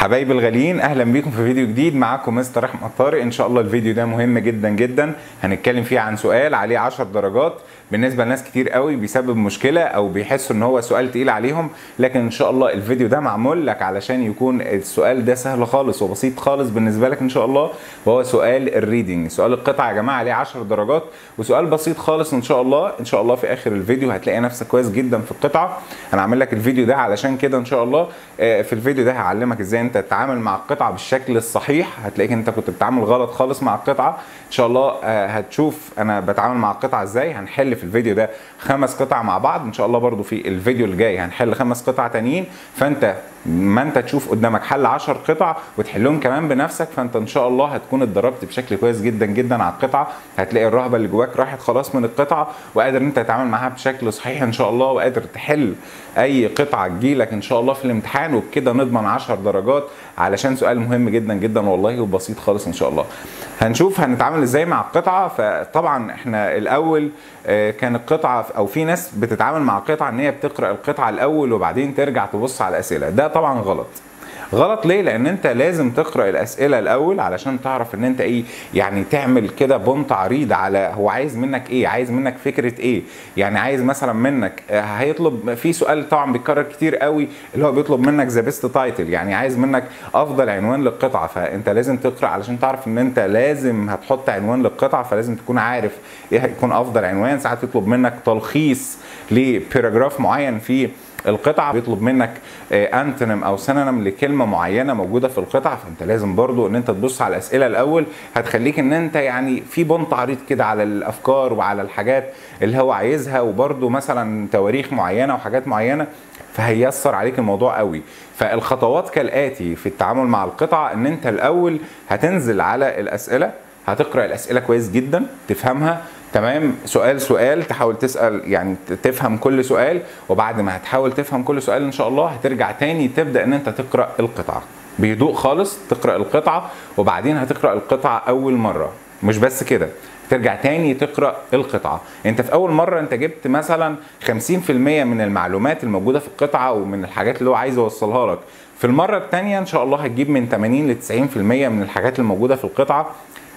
حبايبي الغاليين اهلا بيكم في فيديو جديد معاكم مستر احمد طارق ان شاء الله الفيديو ده مهم جدا جدا هنتكلم فيه عن سؤال عليه 10 درجات بالنسبه لناس كتير قوي بيسبب مشكله او بيحسوا ان هو سؤال تقيل عليهم لكن ان شاء الله الفيديو ده معمول لك علشان يكون السؤال ده سهل خالص وبسيط خالص بالنسبه لك ان شاء الله وهو سؤال الريدنج سؤال القطعه يا جماعه عليه 10 درجات وسؤال بسيط خالص ان شاء الله ان شاء الله في اخر الفيديو هتلاقي نفسك كويس جدا في القطعه انا عامل لك الفيديو ده علشان كده ان شاء الله آه، في الفيديو ده هعلمك ازاي انت تتعامل مع القطعه بالشكل الصحيح هتلاقيك انت كنت بتتعامل غلط خالص مع القطعه ان شاء الله آه، هتشوف انا بتعامل مع القطعه ازاي هنحل في الفيديو ده خمس قطع مع بعض ان شاء الله برضو في الفيديو الجاي هنحل خمس قطع تانيين فانت ما انت تشوف قدامك حل 10 قطع وتحلهم كمان بنفسك فانت ان شاء الله هتكون اتدربت بشكل كويس جدا جدا على القطعه هتلاقي الرهبه اللي جواك راحت خلاص من القطعه وقادر انت تتعامل معاها بشكل صحيح ان شاء الله وقادر تحل اي قطعه تجيلك ان شاء الله في الامتحان وبكده نضمن 10 درجات علشان سؤال مهم جدا جدا والله وبسيط خالص ان شاء الله هنشوف هنتعامل ازاي مع القطعه فطبعا احنا الاول آه، كان القطعه او في ناس بتتعامل مع القطعه ان هي بتقرا القطعه الاول وبعدين ترجع تبص على الاسئله ده طبعا غلط غلط ليه لان انت لازم تقرا الاسئله الاول علشان تعرف ان انت ايه يعني تعمل كده بنت عريض على هو عايز منك ايه عايز منك فكره ايه يعني عايز مثلا منك آه، هيطلب في سؤال طبعا بيتكرر كتير قوي اللي هو بيطلب منك ذا بيست تايتل يعني عايز منك افضل عنوان للقطعه فانت لازم تقرا علشان تعرف ان انت لازم هتحط عنوان للقطعه فلازم تكون عارف ايه هيكون افضل عنوان ساعات يطلب منك تلخيص لباراجراف معين في القطعه بيطلب منك انتنم آه، او سننم لكلمه معينه موجوده في القطعه فانت لازم برضو ان انت تبص على الاسئله الاول هتخليك ان انت يعني في بنط عريض كده على الافكار وعلى الحاجات اللي هو عايزها وبرضو مثلا تواريخ معينه وحاجات معينه فهيسر عليك الموضوع قوي فالخطوات كالاتي في التعامل مع القطعه ان انت الاول هتنزل على الاسئله هتقرا الاسئله كويس جدا تفهمها تمام سؤال سؤال تحاول تسال يعني تفهم كل سؤال وبعد ما هتحاول تفهم كل سؤال ان شاء الله هترجع تاني تبدا ان انت تقرا القطعه بهدوء خالص تقرا القطعه وبعدين هتقرا القطعه اول مره مش بس كده ترجع تاني تقرا القطعه انت في اول مره انت جبت مثلا 50% من المعلومات الموجوده في القطعه ومن الحاجات اللي هو عايز يوصلها لك في المره الثانيه ان شاء الله هتجيب من 80 ل 90% من الحاجات الموجوده في القطعه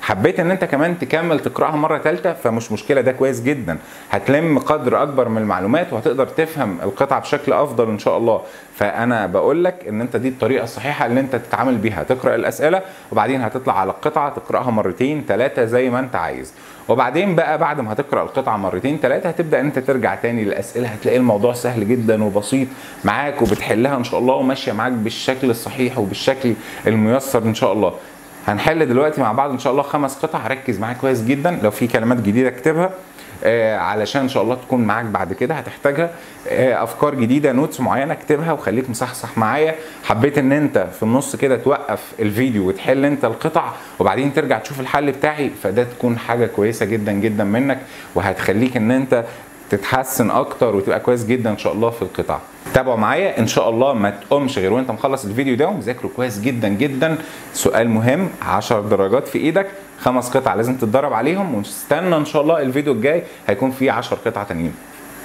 حبيت ان انت كمان تكمل تقراها مره ثالثه فمش مشكله ده كويس جدا هتلم قدر اكبر من المعلومات وهتقدر تفهم القطعه بشكل افضل ان شاء الله فانا بقول لك ان انت دي الطريقه الصحيحه اللي انت تتعامل بيها تقرا الاسئله وبعدين هتطلع على القطعه تقراها مرتين ثلاثه زي ما انت عايز وبعدين بقى بعد ما هتقرا القطعه مرتين ثلاثه هتبدا انت ترجع تاني للاسئله هتلاقي الموضوع سهل جدا وبسيط معاك وبتحلها ان شاء الله وماشيه معاك بالشكل الصحيح وبالشكل الميسر ان شاء الله هنحل دلوقتي مع بعض ان شاء الله خمس قطع ركز معايا كويس جدا لو في كلمات جديده اكتبها آه علشان ان شاء الله تكون معاك بعد كده هتحتاجها آه افكار جديده نوتس معينه اكتبها وخليك مصحصح معايا حبيت ان انت في النص كده توقف الفيديو وتحل انت القطع وبعدين ترجع تشوف الحل بتاعي فده تكون حاجه كويسه جدا جدا منك وهتخليك ان انت تتحسن اكتر وتبقى كويس جدا ان شاء الله في القطاع تابعوا معايا ان شاء الله ما تقومش غير وانت مخلص الفيديو ده ومذاكره كويس جدا جدا سؤال مهم 10 درجات في ايدك خمس قطع لازم تتدرب عليهم واستنى ان شاء الله الفيديو الجاي هيكون فيه 10 قطع تانيين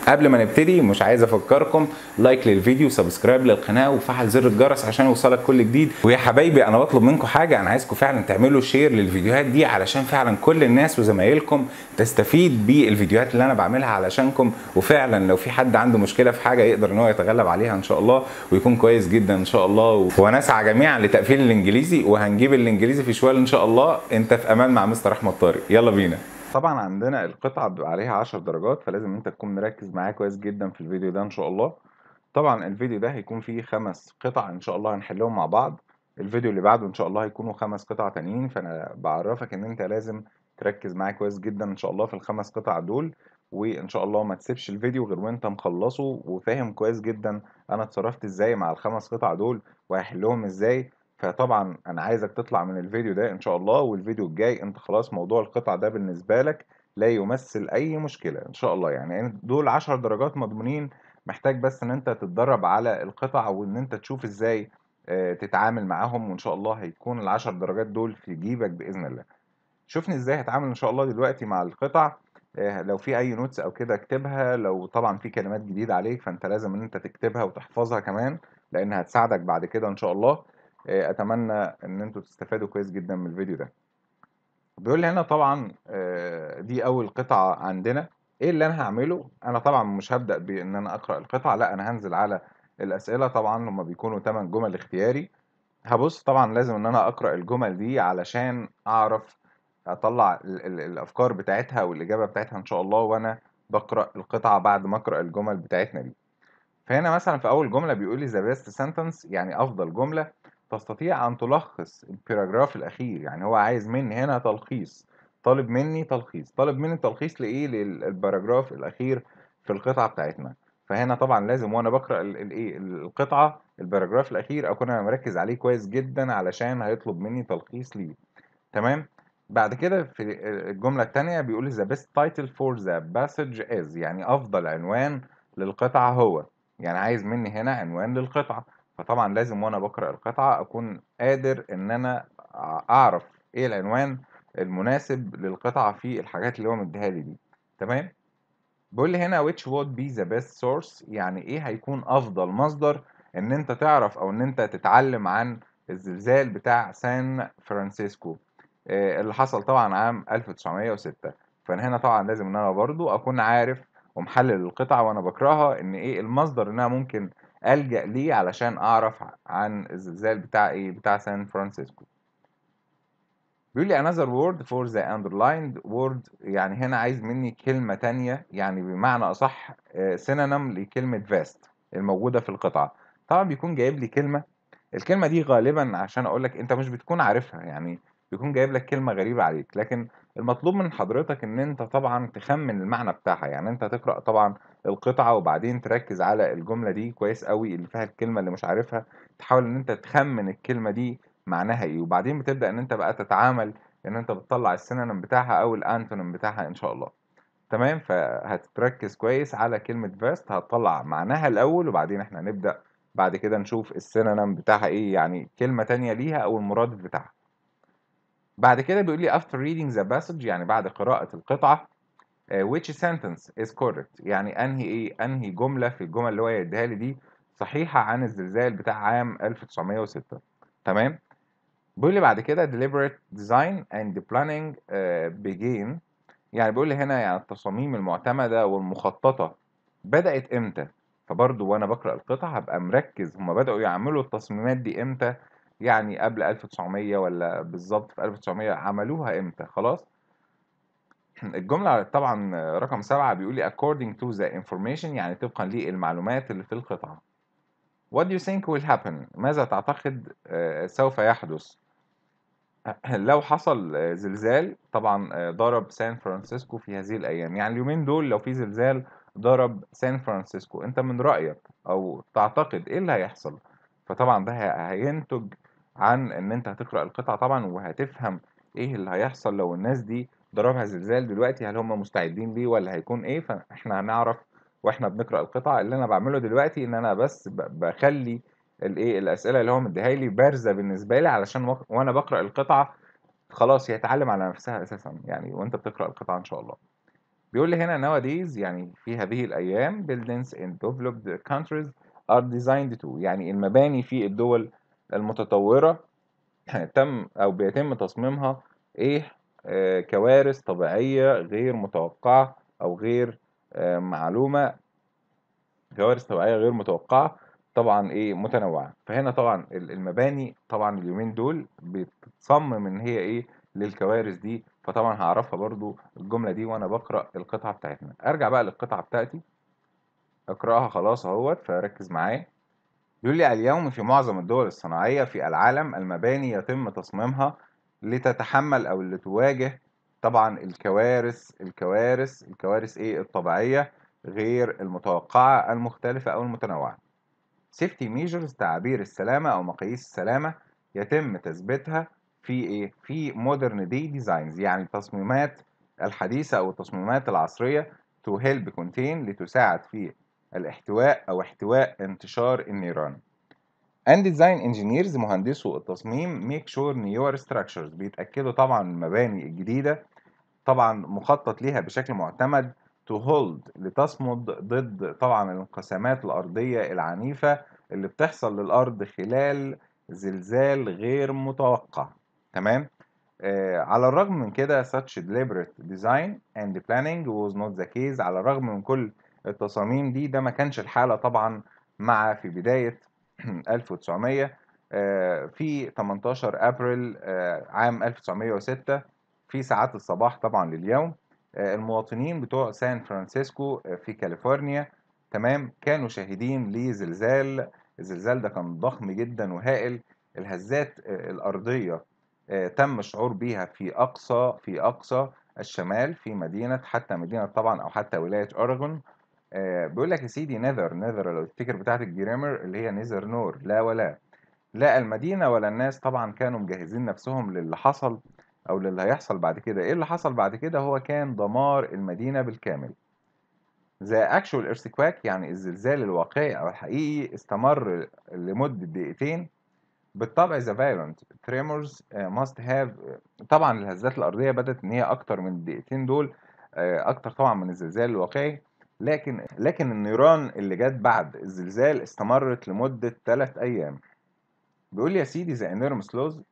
قبل ما نبتدي مش عايز افكركم لايك للفيديو سبسكرايب للقناه وفعل زر الجرس عشان يوصلك كل جديد ويا حبايبي انا بطلب منكم حاجه انا عايزكم فعلا تعملوا شير للفيديوهات دي علشان فعلا كل الناس وزمايلكم تستفيد بالفيديوهات اللي انا بعملها علشانكم وفعلا لو في حد عنده مشكله في حاجه يقدر ان هو يتغلب عليها ان شاء الله ويكون كويس جدا ان شاء الله و... ونسعى جميعا لتقفيل الانجليزي وهنجيب الانجليزي في شوال ان شاء الله انت في امان مع مستر احمد طارق يلا بينا طبعا عندنا القطعة بيبقى عليها عشر درجات فلازم انت تكون مركز معاه كويس جدا في الفيديو ده ان شاء الله طبعا الفيديو ده هيكون فيه خمس قطع ان شاء الله هنحلهم مع بعض الفيديو اللي بعده ان شاء الله هيكونوا خمس قطع تانيين فانا بعرفك ان انت لازم تركز معاه كويس جدا ان شاء الله في الخمس قطع دول وان شاء الله ما تسيبش الفيديو غير وانت مخلصه وفاهم كويس جدا انا اتصرفت ازاي مع الخمس قطع دول وهحلهم ازاي فطبعا انا عايزك تطلع من الفيديو ده ان شاء الله والفيديو الجاي انت خلاص موضوع القطع ده بالنسبه لك لا يمثل اي مشكله ان شاء الله يعني, يعني دول 10 درجات مضمونين محتاج بس ان انت تتدرب على القطع وان انت تشوف ازاي آه، تتعامل معاهم وان شاء الله هيكون العشر درجات دول في جيبك باذن الله شوفني ازاي هتعامل ان شاء الله دلوقتي مع القطع آه، لو في اي نوتس او كده اكتبها لو طبعا في كلمات جديده عليك فانت لازم ان انت تكتبها وتحفظها كمان لان هتساعدك بعد كده ان شاء الله آه، اتمنى ان انتوا تستفادوا كويس جدا من الفيديو ده بيقول لي هنا طبعا آه، دي اول قطعه عندنا ايه اللي انا هعمله انا طبعا مش هبدا بان انا اقرا القطعه لا انا هنزل على الاسئله طبعا هما بيكونوا 8 جمل اختياري هبص طبعا لازم ان انا اقرا الجمل دي علشان اعرف اطلع الافكار بتاعتها والاجابه بتاعتها ان شاء الله وانا بقرا القطعه بعد ما اقرا الجمل بتاعتنا دي فهنا مثلا في اول جمله بيقول لي ذا بيست سنتنس يعني افضل جمله تستطيع أن تلخص الباراجراف الأخير يعني هو عايز مني هنا تلخيص طالب مني تلخيص طالب مني تلخيص لإيه للباراجراف الأخير في القطعة بتاعتنا فهنا طبعا لازم وأنا بقرأ الإيه القطعة الباراجراف الأخير أكون أنا مركز عليه كويس جدا علشان هيطلب مني تلخيص ليه تمام بعد كده في الجملة الثانيه بيقول the best title for the passage is يعني أفضل عنوان للقطعة هو يعني عايز مني هنا عنوان للقطعة فطبعا لازم وانا بقرا القطعه اكون قادر ان انا اعرف ايه العنوان المناسب للقطعه في الحاجات اللي هو مديها لي دي تمام بيقول لي هنا which would be the best source يعني ايه هيكون افضل مصدر ان انت تعرف او ان انت تتعلم عن الزلزال بتاع سان فرانسيسكو آه، اللي حصل طبعا عام 1906 فانا هنا طبعا لازم ان انا برضو اكون عارف ومحلل القطعه وانا بقراها ان ايه المصدر انها ممكن ألجأ ليه علشان أعرف عن الزلزال بتاع إيه بتاع سان فرانسيسكو بيقول لي another word for the underlined word يعني هنا عايز مني كلمة تانية يعني بمعنى أصح سينانم آه، لكلمة vast الموجودة في القطعة طبعا بيكون جايب لي كلمة الكلمة دي غالبا عشان أقول لك أنت مش بتكون عارفها يعني بيكون جايب لك كلمه غريبه عليك لكن المطلوب من حضرتك ان انت طبعا تخمن المعنى بتاعها يعني انت تقرا طبعا القطعه وبعدين تركز على الجمله دي كويس قوي اللي فيها الكلمه اللي مش عارفها تحاول ان انت تخمن الكلمه دي معناها ايه وبعدين بتبدا ان انت بقى تتعامل ان انت بتطلع السينونيم بتاعها او الانتونيم بتاعها ان شاء الله تمام فهتركز كويس على كلمه فاست هتطلع معناها الاول وبعدين احنا هنبدا بعد كده نشوف السينونيم بتاعها ايه يعني كلمه تانية ليها او المرادف بتاعها بعد كده بيقول لي after reading the passage يعني بعد قراءة القطعة آه، which sentence is correct يعني انهي ايه انهي جملة في الجمل اللي هو يديها لي دي صحيحة عن الزلزال بتاع عام 1906 تمام بيقول لي بعد كده deliberate design and planning آه، begin يعني بيقول لي هنا يعني التصاميم المعتمدة والمخططة بدأت امتى فبرضه وانا بقرأ القطعة هبقى مركز هما بدأوا يعملوا التصميمات دي امتى يعني قبل 1900 ولا بالظبط في 1900 عملوها امتى خلاص الجملة طبعا رقم سبعة بيقول لي according to the information يعني طبقا للمعلومات اللي في القطعة What do you think will happen؟ ماذا تعتقد آه، سوف يحدث؟ لو حصل آه، زلزال طبعا آه، ضرب سان فرانسيسكو في هذه الأيام يعني اليومين دول لو في زلزال ضرب سان فرانسيسكو أنت من رأيك أو تعتقد إيه اللي هيحصل؟ فطبعا ده هينتج عن ان انت هتقرا القطعه طبعا وهتفهم ايه اللي هيحصل لو الناس دي ضربها زلزال دلوقتي هل هم مستعدين ليه ولا هيكون ايه فاحنا هنعرف واحنا بنقرا القطعه اللي انا بعمله دلوقتي ان انا بس بخلي الايه الاسئله اللي هو مديها لي بارزه بالنسبه لي علشان وانا بقرا القطعه خلاص يتعلم على نفسها اساسا يعني وانت بتقرا القطعه ان شاء الله بيقول لي هنا nowadays يعني في هذه الايام buildings in developed countries are designed to يعني المباني في الدول المتطورة تم أو بيتم تصميمها إيه آه، كوارث طبيعية غير متوقعة أو غير آه، معلومة كوارث طبيعية غير متوقعة طبعا ايه متنوعه فهنا طبعا المباني طبعا اليومين دول بتصمم ان هي ايه للكوارث دي فطبعا هعرفها برضو الجمله دي وانا بقرا القطعه بتاعتنا ارجع بقى للقطعه بتاعتي اقراها خلاص اهوت فركز معايا يولي اليوم في معظم الدول الصناعية في العالم المباني يتم تصميمها لتتحمل أو لتواجه طبعًا الكوارث الكوارث الكوارث إيه؟ الطبيعية غير المتوقعة المختلفة أو المتنوعة. سيفتي ميجرز تعابير السلامة أو مقاييس السلامة يتم تثبيتها في إيه؟ في مودرن دي ديزاينز يعني التصميمات الحديثة أو التصميمات العصرية to help contain لتساعد في الاحتواء أو احتواء انتشار النيران and design engineers مهندسو التصميم make sure your structures بيتأكدوا طبعا المباني الجديدة طبعا مخطط ليها بشكل معتمد to hold لتصمد ضد طبعا الانقسامات الأرضية العنيفة اللي بتحصل للأرض خلال زلزال غير متوقع تمام آه على الرغم من كده such deliberate design and planning was not the case على الرغم من كل التصاميم دي ده ما كانش الحالة طبعا مع في بداية 1900 آه، في 18 أبريل آه، عام 1906 في ساعات الصباح طبعا لليوم آه، المواطنين بتوع سان فرانسيسكو في كاليفورنيا تمام كانوا شاهدين لزلزال الزلزال ده كان ضخم جدا وهائل الهزات الأرضية تم الشعور بيها في أقصى في أقصى الشمال في مدينة حتى مدينة طبعا أو حتى ولاية أوريغون آه، بيقول لك يا سيدي نذر نذر لو تفتكر بتاعت الجرامر اللي هي نذر نور لا ولا لا المدينة ولا الناس طبعا كانوا مجهزين نفسهم للي حصل أو للي هيحصل بعد كده إيه اللي حصل بعد كده هو كان دمار المدينة بالكامل The actual earthquake يعني الزلزال الواقعي أو الحقيقي استمر لمدة دقيقتين بالطبع the violent tremors آه، must have آه، طبعا الهزات الأرضية بدات إن هي أكتر من الدقيقتين دول أكتر طبعا من الزلزال الواقعي لكن لكن النيران اللي جت بعد الزلزال استمرت لمدة ثلاث أيام بيقول يا سيدي ذا انيرمس لوز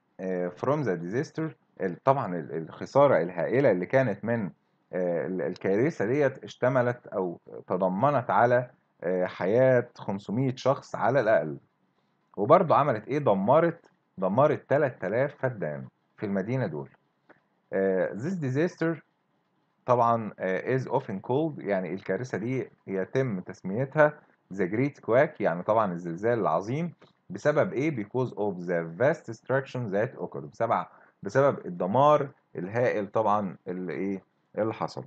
فروم ذا ديزاستر طبعا الخسارة الهائلة اللي كانت من آه، الكارثة ديت اشتملت أو تضمنت على آه، حياة 500 شخص على الأقل وبرضه عملت إيه دمرت دمرت 3000 فدان في المدينة دول آه، This disaster طبعا آه، is often called يعني الكارثة دي يتم تسميتها the great quake يعني طبعا الزلزال العظيم بسبب ايه because of the vast destruction that occurred بسبب بسبب الدمار الهائل طبعا اللي ايه اللي حصل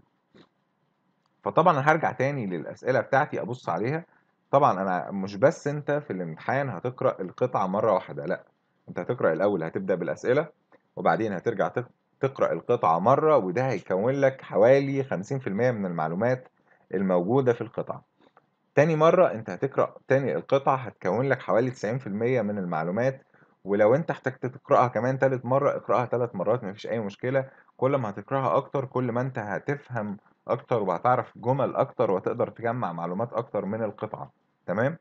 فطبعا انا هرجع تاني للاسئله بتاعتي ابص عليها طبعا انا مش بس انت في الامتحان هتقرا القطعه مره واحده لا انت هتقرا الاول هتبدا بالاسئله وبعدين هترجع تقرأ القطعة مرة وده هيكون لك حوالي 50% من المعلومات الموجودة في القطعة تاني مرة انت هتقرأ تاني القطعة هتكون لك حوالي 90% من المعلومات ولو انت احتجت تقرأها كمان تالت مرة اقرأها تلات مرات مفيش أي مشكلة كل ما هتقرأها أكتر كل ما انت هتفهم أكتر وهتعرف جمل أكتر وهتقدر تجمع معلومات أكتر من القطعة تمام؟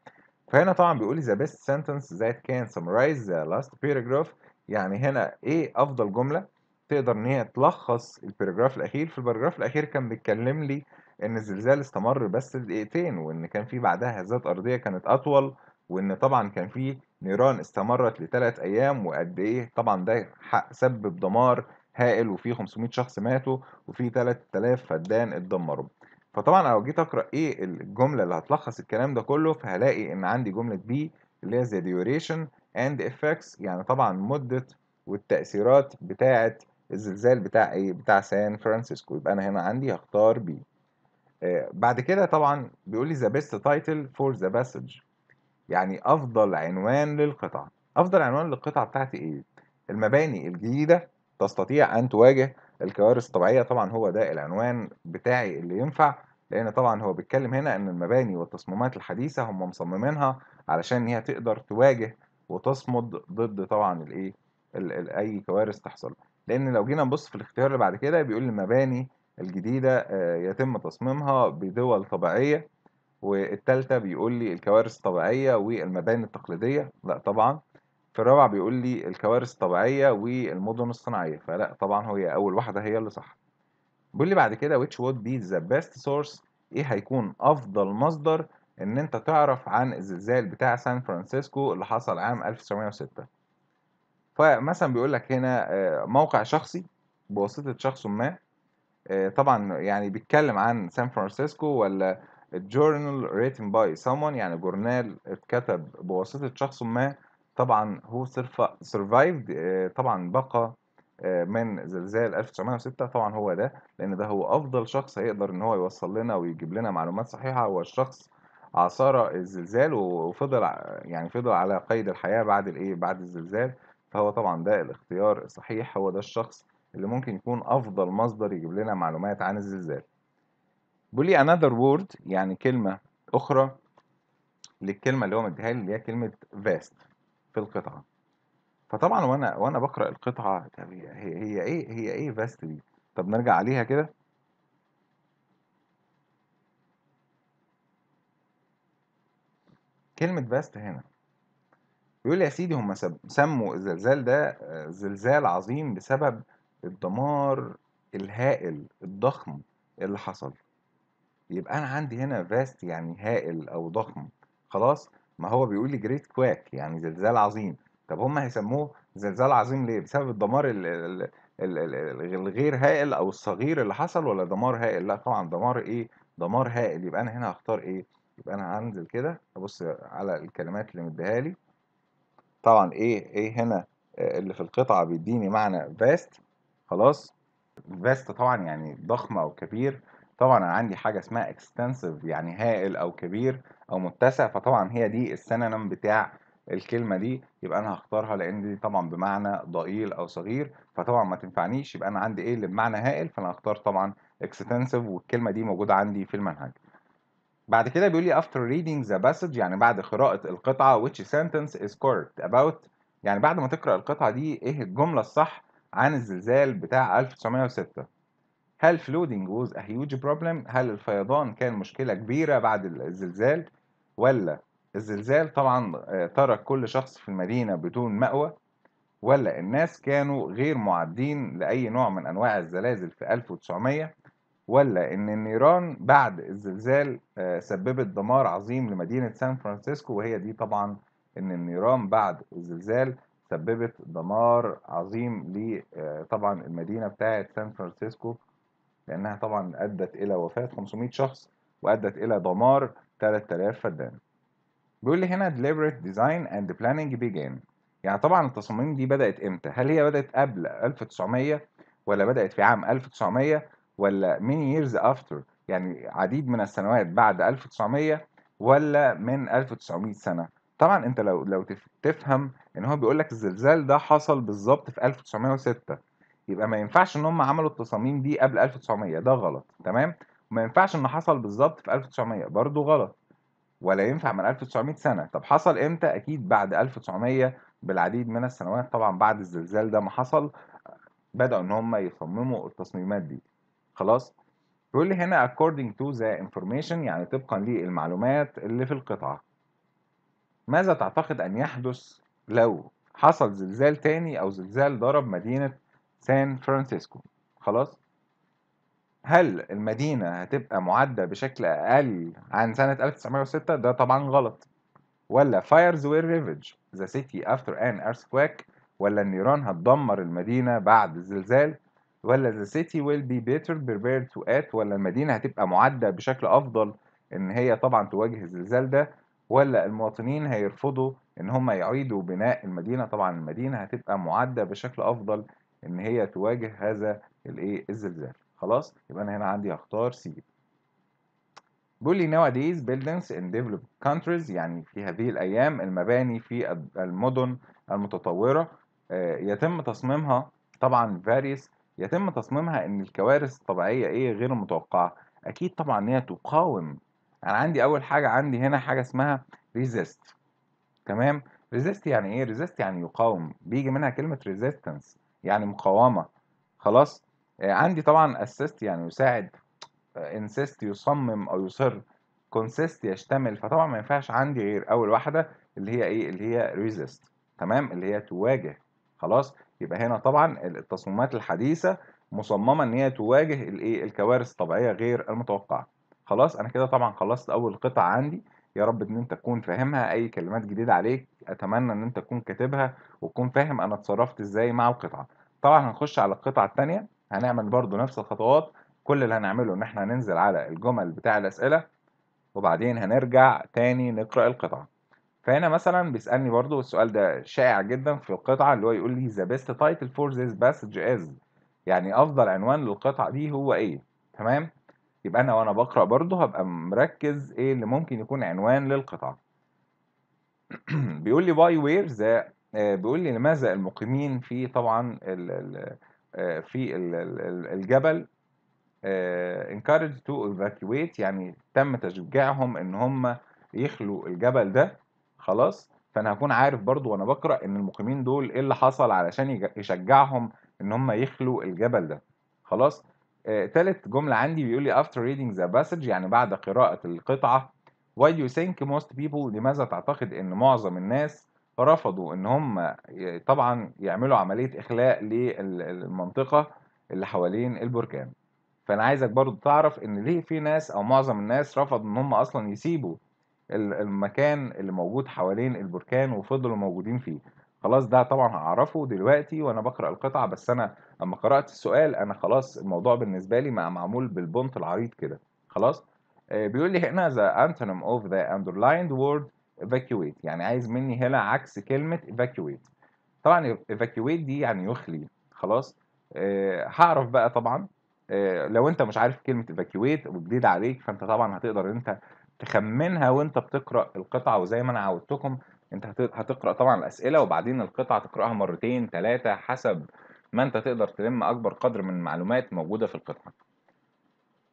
فهنا طبعا بيقول the best sentence that can summarize the last paragraph يعني هنا ايه أفضل جملة تقدر ان هي تلخص الباراجراف الاخير في الباراجراف الاخير كان بيتكلم لي ان الزلزال استمر بس دقيقتين وان كان في بعدها هزات ارضيه كانت اطول وان طبعا كان في نيران استمرت لثلاث ايام وقد ايه طبعا ده سبب دمار هائل وفي 500 شخص ماتوا وفي 3000 فدان اتدمروا فطبعا لو جيت اقرا ايه الجمله اللي هتلخص الكلام ده كله فهلاقي ان عندي جمله بي اللي هي ذا ديوريشن اند افكتس يعني طبعا مده والتاثيرات بتاعه الزلزال بتاع ايه بتاع سان فرانسيسكو يبقى انا هنا عندي هختار بي آه، بعد كده طبعا بيقول لي ذا بيست تايتل فور ذا باسج يعني افضل عنوان للقطعه افضل عنوان للقطعه بتاعتي ايه المباني الجديده تستطيع ان تواجه الكوارث الطبيعيه طبعا هو ده العنوان بتاعي اللي ينفع لان طبعا هو بيتكلم هنا ان المباني والتصميمات الحديثه هم مصممينها علشان هي تقدر تواجه وتصمد ضد طبعا الايه اي كوارث تحصل لان لو جينا نبص في الاختيار اللي بعد كده بيقول المباني الجديده آه، يتم تصميمها بدول طبيعيه والتالتة بيقول لي الكوارث الطبيعية والمباني التقليدية لا طبعا في الرابع بيقول لي الكوارث الطبيعية والمدن الصناعية فلا طبعا هي أول واحدة هي اللي صح بيقول لي بعد كده which would be the best source إيه هيكون أفضل مصدر إن أنت تعرف عن الزلزال بتاع سان فرانسيسكو اللي حصل عام 1906 فمثلا بيقول لك هنا آه، موقع شخصي بواسطة شخص ما آه، طبعا يعني بيتكلم عن سان فرانسيسكو ولا journal written by someone يعني جورنال اتكتب بواسطة شخص ما طبعا هو survived آه، طبعا بقى من زلزال 1906 طبعا هو ده لان ده هو افضل شخص هيقدر ان هو يوصل لنا ويجيب لنا معلومات صحيحه هو الشخص عصارة الزلزال وفضل يعني فضل على قيد الحياه بعد الايه بعد الزلزال فهو طبعا ده الاختيار الصحيح هو ده الشخص اللي ممكن يكون أفضل مصدر يجيب لنا معلومات عن الزلزال بولي another word يعني كلمة أخرى للكلمة اللي هو مديها لي اللي هي كلمة vast في القطعة فطبعا وانا وانا بقرا القطعه طب هي, هي ايه هي ايه فاست دي؟ طب نرجع عليها كده كلمة فاست هنا يقول يا سيدي هم سموا الزلزال ده آه، زلزال عظيم بسبب الدمار الهائل الضخم اللي حصل يبقى انا عندي هنا فاست يعني هائل او ضخم خلاص ما هو بيقول لي جريت كواك يعني زلزال عظيم طب هم هيسموه زلزال عظيم ليه بسبب الدمار ال ال الغير هائل او الصغير اللي حصل ولا دمار هائل لا طبعا دمار ايه دمار هائل يبقى انا هنا هختار ايه يبقى انا هنزل كده ابص على الكلمات اللي مديها لي طبعا ايه ايه هنا آه، اللي في القطعه بيديني معنى فاست خلاص فاست طبعا يعني ضخم او كبير طبعا انا عندي حاجه اسمها اكستنسيف يعني هائل او كبير او متسع فطبعا هي دي السينونيم بتاع الكلمه دي يبقى انا هختارها لان دي طبعا بمعنى ضئيل او صغير فطبعا ما تنفعنيش يبقى انا عندي ايه اللي بمعنى هائل فانا هختار طبعا اكستنسيف والكلمه دي موجوده عندي في المنهج بعد كده بيقول لي after reading the passage يعني بعد قراءة القطعة which sentence is correct about يعني بعد ما تقرأ القطعة دي ايه الجملة الصح عن الزلزال بتاع 1906 هل flooding was a huge problem هل الفيضان كان مشكلة كبيرة بعد الزلزال ولا الزلزال طبعا آه، ترك كل شخص في المدينة بدون مأوى ولا الناس كانوا غير معدين لأي نوع من أنواع الزلازل في 1900 ولا إن النيران بعد الزلزال آه، سببت دمار عظيم لمدينة سان فرانسيسكو وهي دي طبعا إن النيران بعد الزلزال سببت دمار عظيم آه، طبعا المدينة بتاعة سان فرانسيسكو لأنها طبعا أدت إلى وفاة 500 شخص وأدت إلى دمار 3000 فدان بيقول لي هنا deliberate design and planning began يعني طبعا التصاميم دي بدأت إمتى؟ هل هي بدأت قبل 1900 ولا بدأت في عام 1900 ولا many years after يعني عديد من السنوات بعد 1900 ولا من 1900 سنة طبعا انت لو لو تفهم ان هو بيقول لك الزلزال ده حصل بالظبط في 1906 يبقى ما ينفعش ان هم عملوا التصاميم دي قبل 1900 ده غلط تمام وما ينفعش ان حصل بالظبط في 1900 برضه غلط ولا ينفع من 1900 سنة طب حصل امتى اكيد بعد 1900 بالعديد من السنوات طبعا بعد الزلزال ده ما حصل بدأوا ان هم يصمموا التصميمات دي خلاص بيقول لي هنا according to the information يعني طبقا للمعلومات اللي في القطعة ماذا تعتقد أن يحدث لو حصل زلزال تاني أو زلزال ضرب مدينة سان فرانسيسكو خلاص هل المدينة هتبقى معدة بشكل أقل عن سنة 1906 ده طبعا غلط ولا fires were ravaged the city after an earthquake ولا النيران هتدمر المدينة بعد الزلزال ولا the city will be better prepared to at ولا المدينة هتبقى مُعدّة بشكل أفضل إن هي طبعًا تواجه الزلزال ده، ولا المواطنين هيرفضوا إن هم يعيدوا بناء المدينة، طبعًا المدينة هتبقى مُعدّة بشكل أفضل إن هي تواجه هذا الإيه، الزلزال، خلاص؟ يبقى أنا هنا عندي هختار سي بيقول لي nowadays buildings in developed countries يعني في هذه الأيام المباني في المدن المتطورة آه، يتم تصميمها طبعًا various يتم تصميمها ان الكوارث الطبيعيه ايه غير متوقعه اكيد طبعا ان هي تقاوم انا عندي اول حاجه عندي هنا حاجه اسمها ريزيست تمام ريزيست يعني ايه ريزيست يعني يقاوم بيجي منها كلمه ريزيستنس يعني مقاومه خلاص آه، عندي طبعا اسيست يعني يساعد انسيست آه، يصمم او يصر كونسيست يشتمل فطبعا ما ينفعش عندي غير اول واحده اللي هي ايه اللي هي ريزيست تمام اللي هي تواجه خلاص يبقى هنا طبعا التصميمات الحديثه مصممه ان هي تواجه الايه الكوارث الطبيعيه غير المتوقعه خلاص انا كده طبعا خلصت اول قطعه عندي يا رب ان انت تكون فاهمها اي كلمات جديده عليك اتمنى ان انت تكون كاتبها وتكون فاهم انا اتصرفت ازاي مع القطعه طبعا هنخش على القطعه الثانيه هنعمل برضو نفس الخطوات كل اللي هنعمله ان احنا هننزل على الجمل بتاع الاسئله وبعدين هنرجع تاني نقرا القطعه فهنا مثلا بيسألني برضو السؤال ده شائع جدا في القطعة اللي هو يقول لي ذا بيست تايتل فور ذيس باسج از يعني افضل عنوان للقطعة دي هو ايه تمام يبقى انا وانا بقرأ برضو هبقى مركز ايه اللي ممكن يكون عنوان للقطعة بيقول لي باي وير ذا بيقول لي لماذا المقيمين في طبعا الـ الـ آه، في الـ الـ الجبل آه، encouraged to evacuate يعني تم تشجيعهم ان هم يخلوا الجبل ده خلاص فانا هكون عارف برضو وانا بقرا ان المقيمين دول ايه اللي حصل علشان يشجعهم ان هم يخلوا الجبل ده خلاص ثالث آه جمله عندي بيقول لي after reading the passage يعني بعد قراءه القطعه why do you think most people لماذا تعتقد ان معظم الناس رفضوا ان هم طبعا يعملوا عمليه اخلاء للمنطقه اللي حوالين البركان فانا عايزك برضو تعرف ان ليه في ناس او معظم الناس رفض ان هم اصلا يسيبوا المكان اللي موجود حوالين البركان وفضلوا موجودين فيه خلاص ده طبعا هعرفه دلوقتي وانا بقرا القطعه بس انا لما قرات السؤال انا خلاص الموضوع بالنسبه لي مع معمول بالبونت العريض كده خلاص آه، بيقول لي هنا ذا antonym اوف ذا underlined وورد evacuate يعني عايز مني هنا عكس كلمه evacuate طبعا evacuate دي يعني يخلي خلاص آه، هعرف بقى طبعا آه، لو انت مش عارف كلمه evacuate وجديد عليك فانت طبعا هتقدر انت تخمنها وانت بتقرا القطعه وزي ما انا عودتكم انت هتقرا طبعا الاسئله وبعدين القطعه تقراها مرتين ثلاثه حسب ما انت تقدر تلم اكبر قدر من المعلومات موجوده في القطعه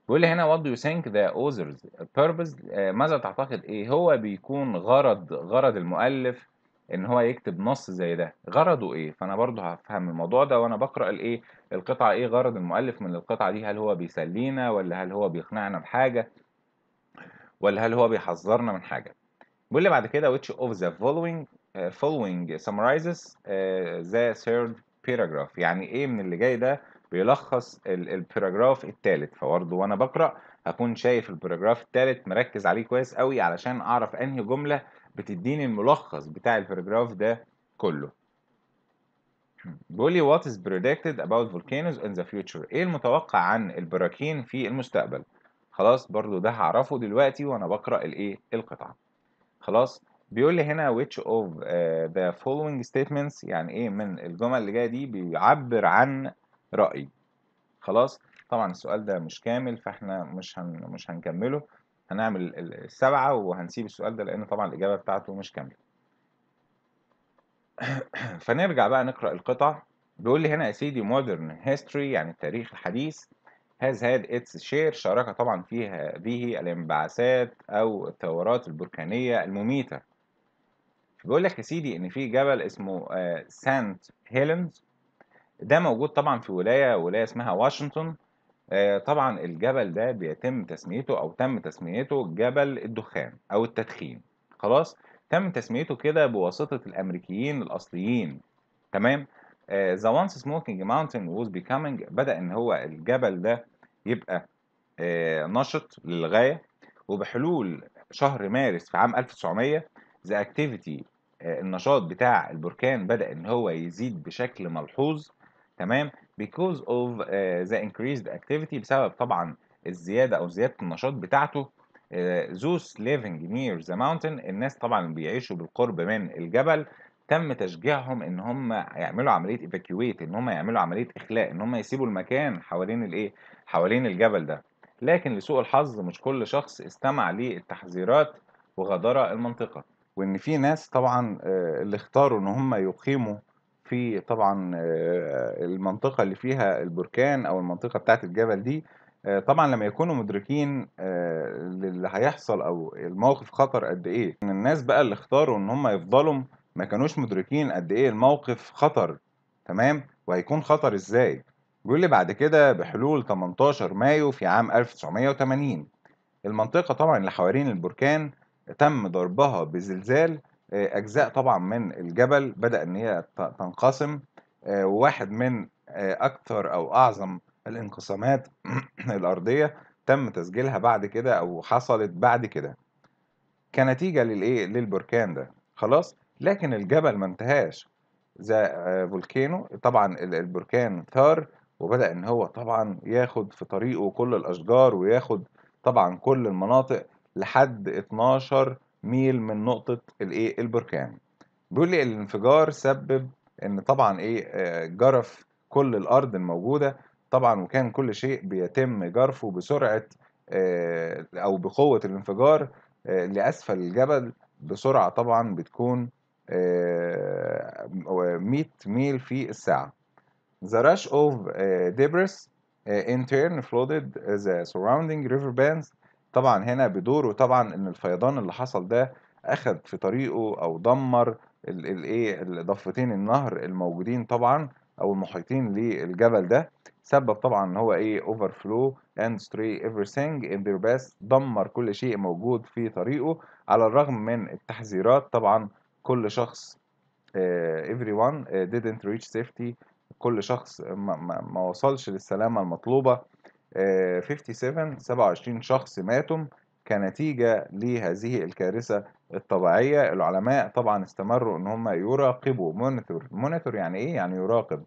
بيقول لي هنا what do you think the author's purpose آه، ماذا تعتقد ايه هو بيكون غرض غرض المؤلف ان هو يكتب نص زي ده غرضه ايه فانا برضو هفهم الموضوع ده وانا بقرا الايه القطعه ايه غرض المؤلف من القطعه دي هل هو بيسلينا ولا هل هو بيقنعنا بحاجه ولا هل هو بيحذرنا من حاجه بيقول لي بعد كده which of the following uh, following summarizes uh, the third paragraph يعني ايه من اللي جاي ده بيلخص الباراجراف الثالث فبرضه وانا بقرا هكون شايف الباراجراف الثالث مركز عليه كويس قوي علشان اعرف انهي جمله بتديني الملخص بتاع الباراجراف ده كله بيقول لي what is predicted about volcanoes in the future ايه المتوقع عن البراكين في المستقبل خلاص برضو ده هعرفه دلوقتي وانا بقرا الايه القطعه خلاص بيقول لي هنا which of آه، the following statements يعني ايه من الجمل اللي جايه دي بيعبر عن رايي خلاص طبعا السؤال ده مش كامل فاحنا مش هن مش هنكمله هنعمل السبعه وهنسيب السؤال ده لان طبعا الاجابه بتاعته مش كامله فنرجع بقى نقرا القطع بيقول لي هنا يا سيدي modern history يعني التاريخ الحديث has had its share شارك طبعا فيها به الانبعاثات أو الثورات البركانية المميتة بيقول لك يا سيدي إن في جبل اسمه آه، سانت هيلينز ده موجود طبعا في ولاية ولاية اسمها واشنطن آه، طبعا الجبل ده بيتم تسميته أو تم تسميته جبل الدخان أو التدخين خلاص تم تسميته كده بواسطة الأمريكيين الأصليين تمام ذا وانس سموكينج ماونتن ووز بيكامينج بدا ان هو الجبل ده يبقى آه، نشط للغايه وبحلول شهر مارس في عام 1900 ذا اكتيفيتي النشاط بتاع البركان بدا ان هو يزيد بشكل ملحوظ تمام because of آه، the increased activity بسبب طبعا الزياده او زياده النشاط بتاعته زوس ليفنج نير ذا ماونتن الناس طبعا بيعيشوا بالقرب من الجبل تم تشجيعهم إن هم يعملوا عملية ايفاكيويت إن هم يعملوا عملية إخلاء إن هم يسيبوا المكان حوالين الإيه؟ حوالين الجبل ده لكن لسوء الحظ مش كل شخص استمع للتحذيرات وغادر المنطقة وإن في ناس طبعا آه، اللي اختاروا إن هم يقيموا في طبعا آه، المنطقة اللي فيها البركان أو المنطقة بتاعة الجبل دي آه، طبعا لما يكونوا مدركين للي هيحصل او الموقف خطر قد ايه ان الناس بقى اللي اختاروا ان هم يفضلوا ما كانوش مدركين قد ايه الموقف خطر تمام وهيكون خطر ازاي بيقول لي بعد كده بحلول 18 مايو في عام 1980 المنطقة طبعا اللي حوالين البركان تم ضربها بزلزال آه، أجزاء طبعا من الجبل بدأ إن هي تنقسم آه، وواحد من آه، أكثر أو أعظم الانقسامات الأرضية تم تسجيلها بعد كده أو حصلت بعد كده كنتيجة للإيه للبركان ده خلاص لكن الجبل ما انتهاش ذا آه، فولكينو طبعا البركان ثار وبدأ إن هو طبعا ياخد في طريقه كل الأشجار وياخد طبعا كل المناطق لحد 12 ميل من نقطة الإيه البركان بيقول لي الانفجار سبب إن طبعا إيه آه، جرف كل الأرض الموجودة طبعا وكان كل شيء بيتم جرفه بسرعة آه، أو بقوة الانفجار لأسفل الجبل بسرعة طبعا بتكون 100 آه، ميل في الساعة The rush of آه، debris آه، in turn flooded the surrounding river bands طبعا هنا بدوره طبعا ان الفيضان اللي حصل ده اخذ في طريقه او دمر الايه ضفتين النهر الموجودين طبعا او المحيطين للجبل ده سبب طبعا ان هو ايه اوفر فلو اند ستري everything in their path دمر كل شيء موجود في طريقه على الرغم من التحذيرات طبعا كل شخص آه، everyone آه، didn't reach safety كل شخص ما, ما, ما وصلش للسلامة المطلوبة 57 آه، 27 شخص ماتوا كنتيجة لهذه الكارثة الطبيعية العلماء طبعا استمروا ان هم يراقبوا مونيتور مونيتور يعني ايه يعني يراقب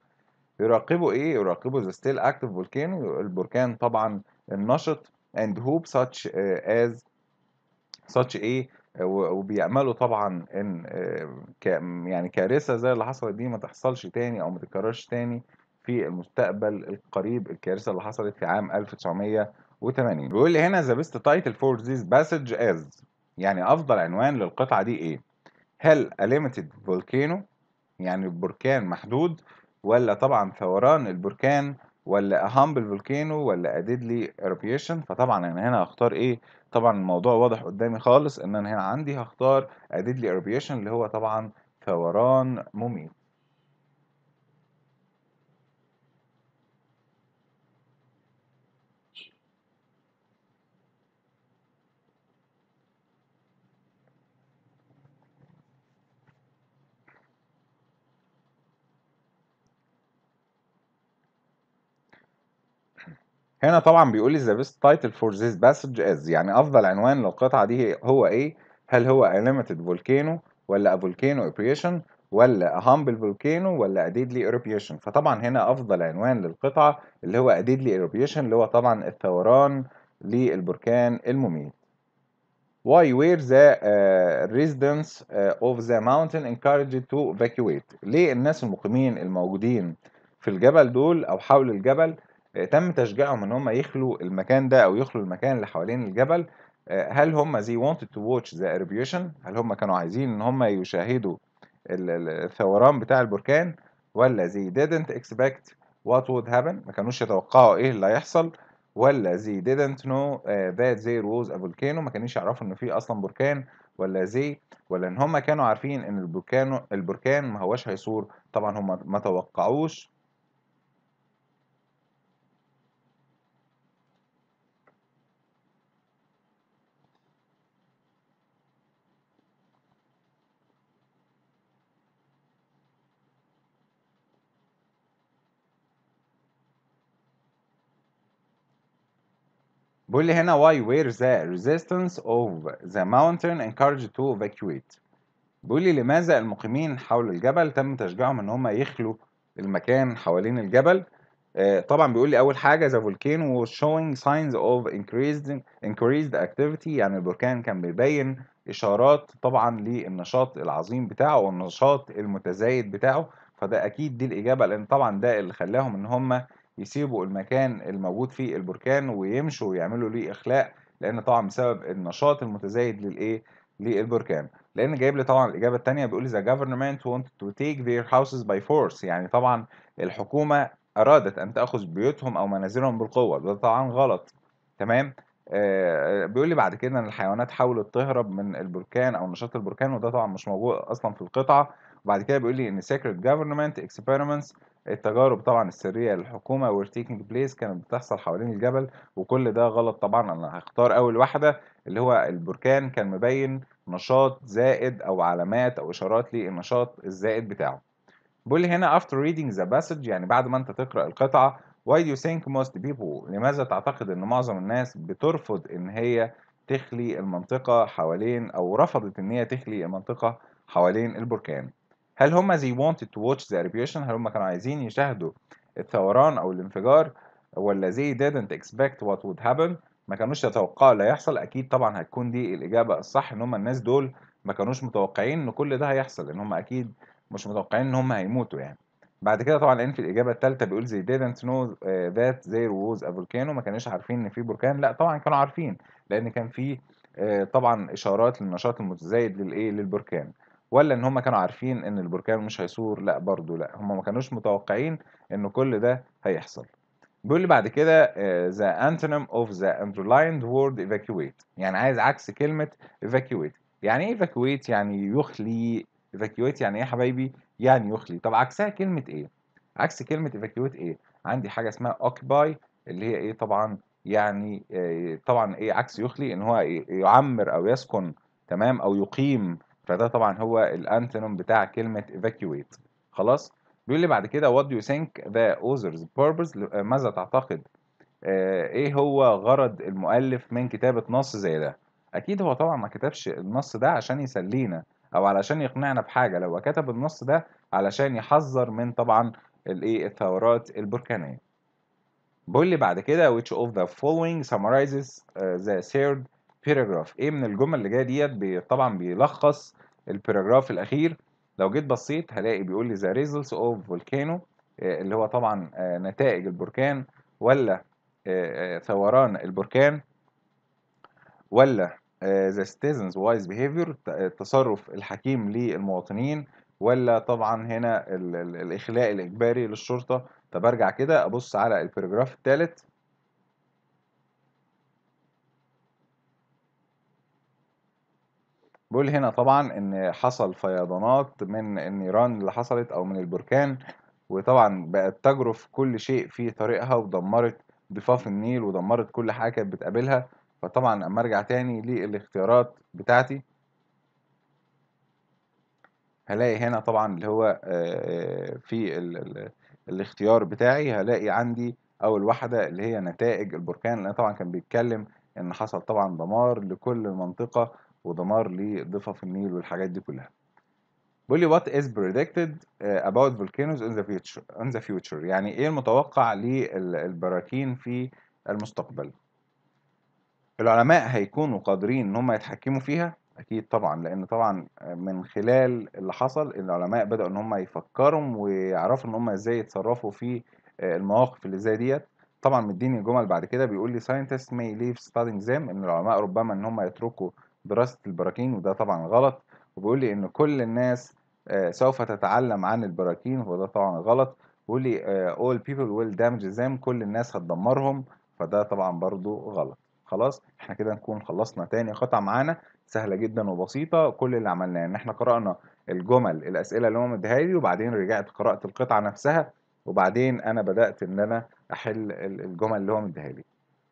يراقبوا ايه يراقبوا the still active volcano البركان طبعا النشط and hope such as such a وبيأملوا طبعا ان آه، يعني كارثه زي اللي حصلت دي ما تحصلش تاني او ما تتكررش تاني في المستقبل القريب الكارثه اللي حصلت في عام 1980 بيقول لي هنا ذا بيست تايتل فور ذيس باسج از يعني افضل عنوان للقطعه دي ايه هل ليميتد فولكانو يعني بركان محدود ولا طبعا ثوران البركان ولا هامبل فولكانو ولا اديدلي اروبيشن فطبعا انا هنا هختار ايه طبعا الموضوع واضح قدامي خالص ان انا هنا عندي هختار added لي اللي هو طبعا ثوران مميت هنا طبعا بيقول لي ذا بيست تايتل فور ذيس باسج از يعني افضل عنوان للقطعه دي هو ايه هل هو ليميتد فولكينو ولا فولكينو ابريشن ولا هامبل فولكينو ولا اديدلي ايروبيشن فطبعا هنا افضل عنوان للقطعه اللي هو اديدلي ايروبيشن اللي هو طبعا الثوران للبركان المميت Why were the uh, residents uh, of the mountain encouraged to evacuate؟ ليه الناس المقيمين الموجودين في الجبل دول أو حول الجبل تم تشجيعهم ان هم يخلوا المكان ده او يخلوا المكان اللي حوالين الجبل آه، هل هم زي wanted to watch the eruption هل هم كانوا عايزين ان هم يشاهدوا الثوران بتاع البركان ولا زي didn't expect what would happen ما كانوش يتوقعوا ايه اللي هيحصل ولا زي didn't know آه، that there was a volcano ما كانوش يعرفوا ان في اصلا بركان ولا زي ولا ان هم كانوا عارفين ان البركان البركان ما هوش هيصور طبعا هم ما توقعوش بيقول لي هنا why were the resistance of the mountain encouraged to evacuate بيقول لي لماذا المقيمين حول الجبل تم تشجيعهم ان هم يخلوا المكان حوالين الجبل آه، طبعا بيقول لي اول حاجه the volcano was showing signs of increased increased activity يعني البركان كان بيبين اشارات طبعا للنشاط العظيم بتاعه والنشاط المتزايد بتاعه فده اكيد دي الاجابه لان طبعا ده اللي خلاهم ان هم يسيبوا المكان الموجود فيه البركان ويمشوا ويعملوا ليه اخلاء لان طبعا بسبب النشاط المتزايد للايه للبركان لان جايب لي طبعا الاجابه الثانيه بيقول لي the government wanted to take their houses by force يعني طبعا الحكومه ارادت ان تاخذ بيوتهم او منازلهم بالقوه ده طبعا غلط تمام آه بيقول لي بعد كده ان الحيوانات حاولت تهرب من البركان او نشاط البركان وده طبعا مش موجود اصلا في القطعه وبعد كده بيقول لي ان secret government experiments التجارب طبعا السرية للحكومة والتيكنج بليس كانت بتحصل حوالين الجبل وكل ده غلط طبعا أنا هختار أول واحدة اللي هو البركان كان مبين نشاط زائد أو علامات أو إشارات للنشاط الزائد بتاعه بيقول هنا after reading the passage يعني بعد ما أنت تقرأ القطعة why do you think most people لماذا تعتقد إن معظم الناس بترفض إن هي تخلي المنطقة حوالين أو رفضت إن هي تخلي المنطقة حوالين البركان هل هم they wanted to watch the revolution هل هم كانوا عايزين يشاهدوا الثوران أو الانفجار ولا they didn't expect what would happen ما كانوش يتوقعوا اللي هيحصل أكيد طبعا هتكون دي الإجابة الصح إن هم الناس دول ما كانوش متوقعين إن كل ده هيحصل إن هم أكيد مش متوقعين إن هم هيموتوا يعني بعد كده طبعا لان في الاجابه الثالثه بيقول they didn't know uh, that there was a volcano ما كانوش عارفين ان في بركان لا طبعا كانوا عارفين لان كان في uh, طبعا اشارات للنشاط المتزايد للايه للبركان ولا ان هم كانوا عارفين ان البركان مش هيصور لا برضو لا هم ما كانوش متوقعين ان كل ده هيحصل بيقول لي بعد كده ذا آه، antonym اوف ذا underlined وورد evacuate يعني عايز عكس كلمة evacuate يعني ايه evacuate يعني يخلي evacuate يعني ايه يا حبايبي يعني يخلي طب عكسها كلمة ايه عكس كلمة evacuate ايه عندي حاجة اسمها occupy اللي هي ايه طبعا يعني آه، طبعا ايه عكس يخلي ان هو يعمر او يسكن تمام او يقيم فده طبعا هو الانثنوم بتاع كلمه evacuate خلاص بيقول لي بعد كده what do you think the author's purpose آه، ماذا تعتقد آه، ايه هو غرض المؤلف من كتابه نص زي ده اكيد هو طبعا ما كتبش النص ده عشان يسلينا او علشان يقنعنا بحاجه لو كتب النص ده علشان يحذر من طبعا الايه الثورات البركانيه بيقول لي بعد كده which of the following summarizes آه، the third paragraph ايه من الجمل اللي جايه ديت بي طبعا بيلخص الباراجراف الاخير لو جيت بصيت هلاقي بيقول لي the results of volcano آه، اللي هو طبعا آه، نتائج البركان ولا آه، ثوران البركان ولا the citizens wise behavior التصرف الحكيم للمواطنين ولا طبعا هنا الاخلاء الاجباري للشرطه طب ارجع كده ابص على الباراجراف الثالث بيقول هنا طبعا ان حصل فيضانات من النيران اللي حصلت او من البركان وطبعا بقت تجرف كل شيء في طريقها ودمرت ضفاف النيل ودمرت كل حاجه كانت بتقابلها فطبعا اما ارجع تاني للاختيارات بتاعتي هلاقي هنا طبعا اللي هو آه، آه، في الاختيار بتاعي هلاقي عندي اول واحده اللي هي نتائج البركان لان طبعا كان بيتكلم ان حصل طبعا دمار لكل منطقه ودمار لضفاف النيل والحاجات دي كلها بيقول لي what is predicted uh, about volcanoes in the future in the future يعني ايه المتوقع للبراكين في المستقبل العلماء هيكونوا قادرين ان هم يتحكموا فيها اكيد طبعا لان طبعا من خلال اللي حصل العلماء بداوا ان هم يفكروا ويعرفوا ان هم ازاي يتصرفوا في آه، المواقف اللي زي ديت طبعا مديني جمل بعد كده بيقول لي scientists may leave studying them ان العلماء ربما ان هم يتركوا دراسة البراكين وده طبعا غلط وبيقول لي إن كل الناس آه، سوف تتعلم عن البراكين وده طبعا غلط بيقول لي آه، all people will damage them كل الناس هتدمرهم فده طبعا برضو غلط خلاص احنا كده نكون خلصنا تاني قطعة معانا سهلة جدا وبسيطة كل اللي عملناه ان احنا قرأنا الجمل الأسئلة اللي هو مديها لي وبعدين رجعت قرأت القطعة نفسها وبعدين انا بدأت ان انا احل الجمل اللي هو مديها لي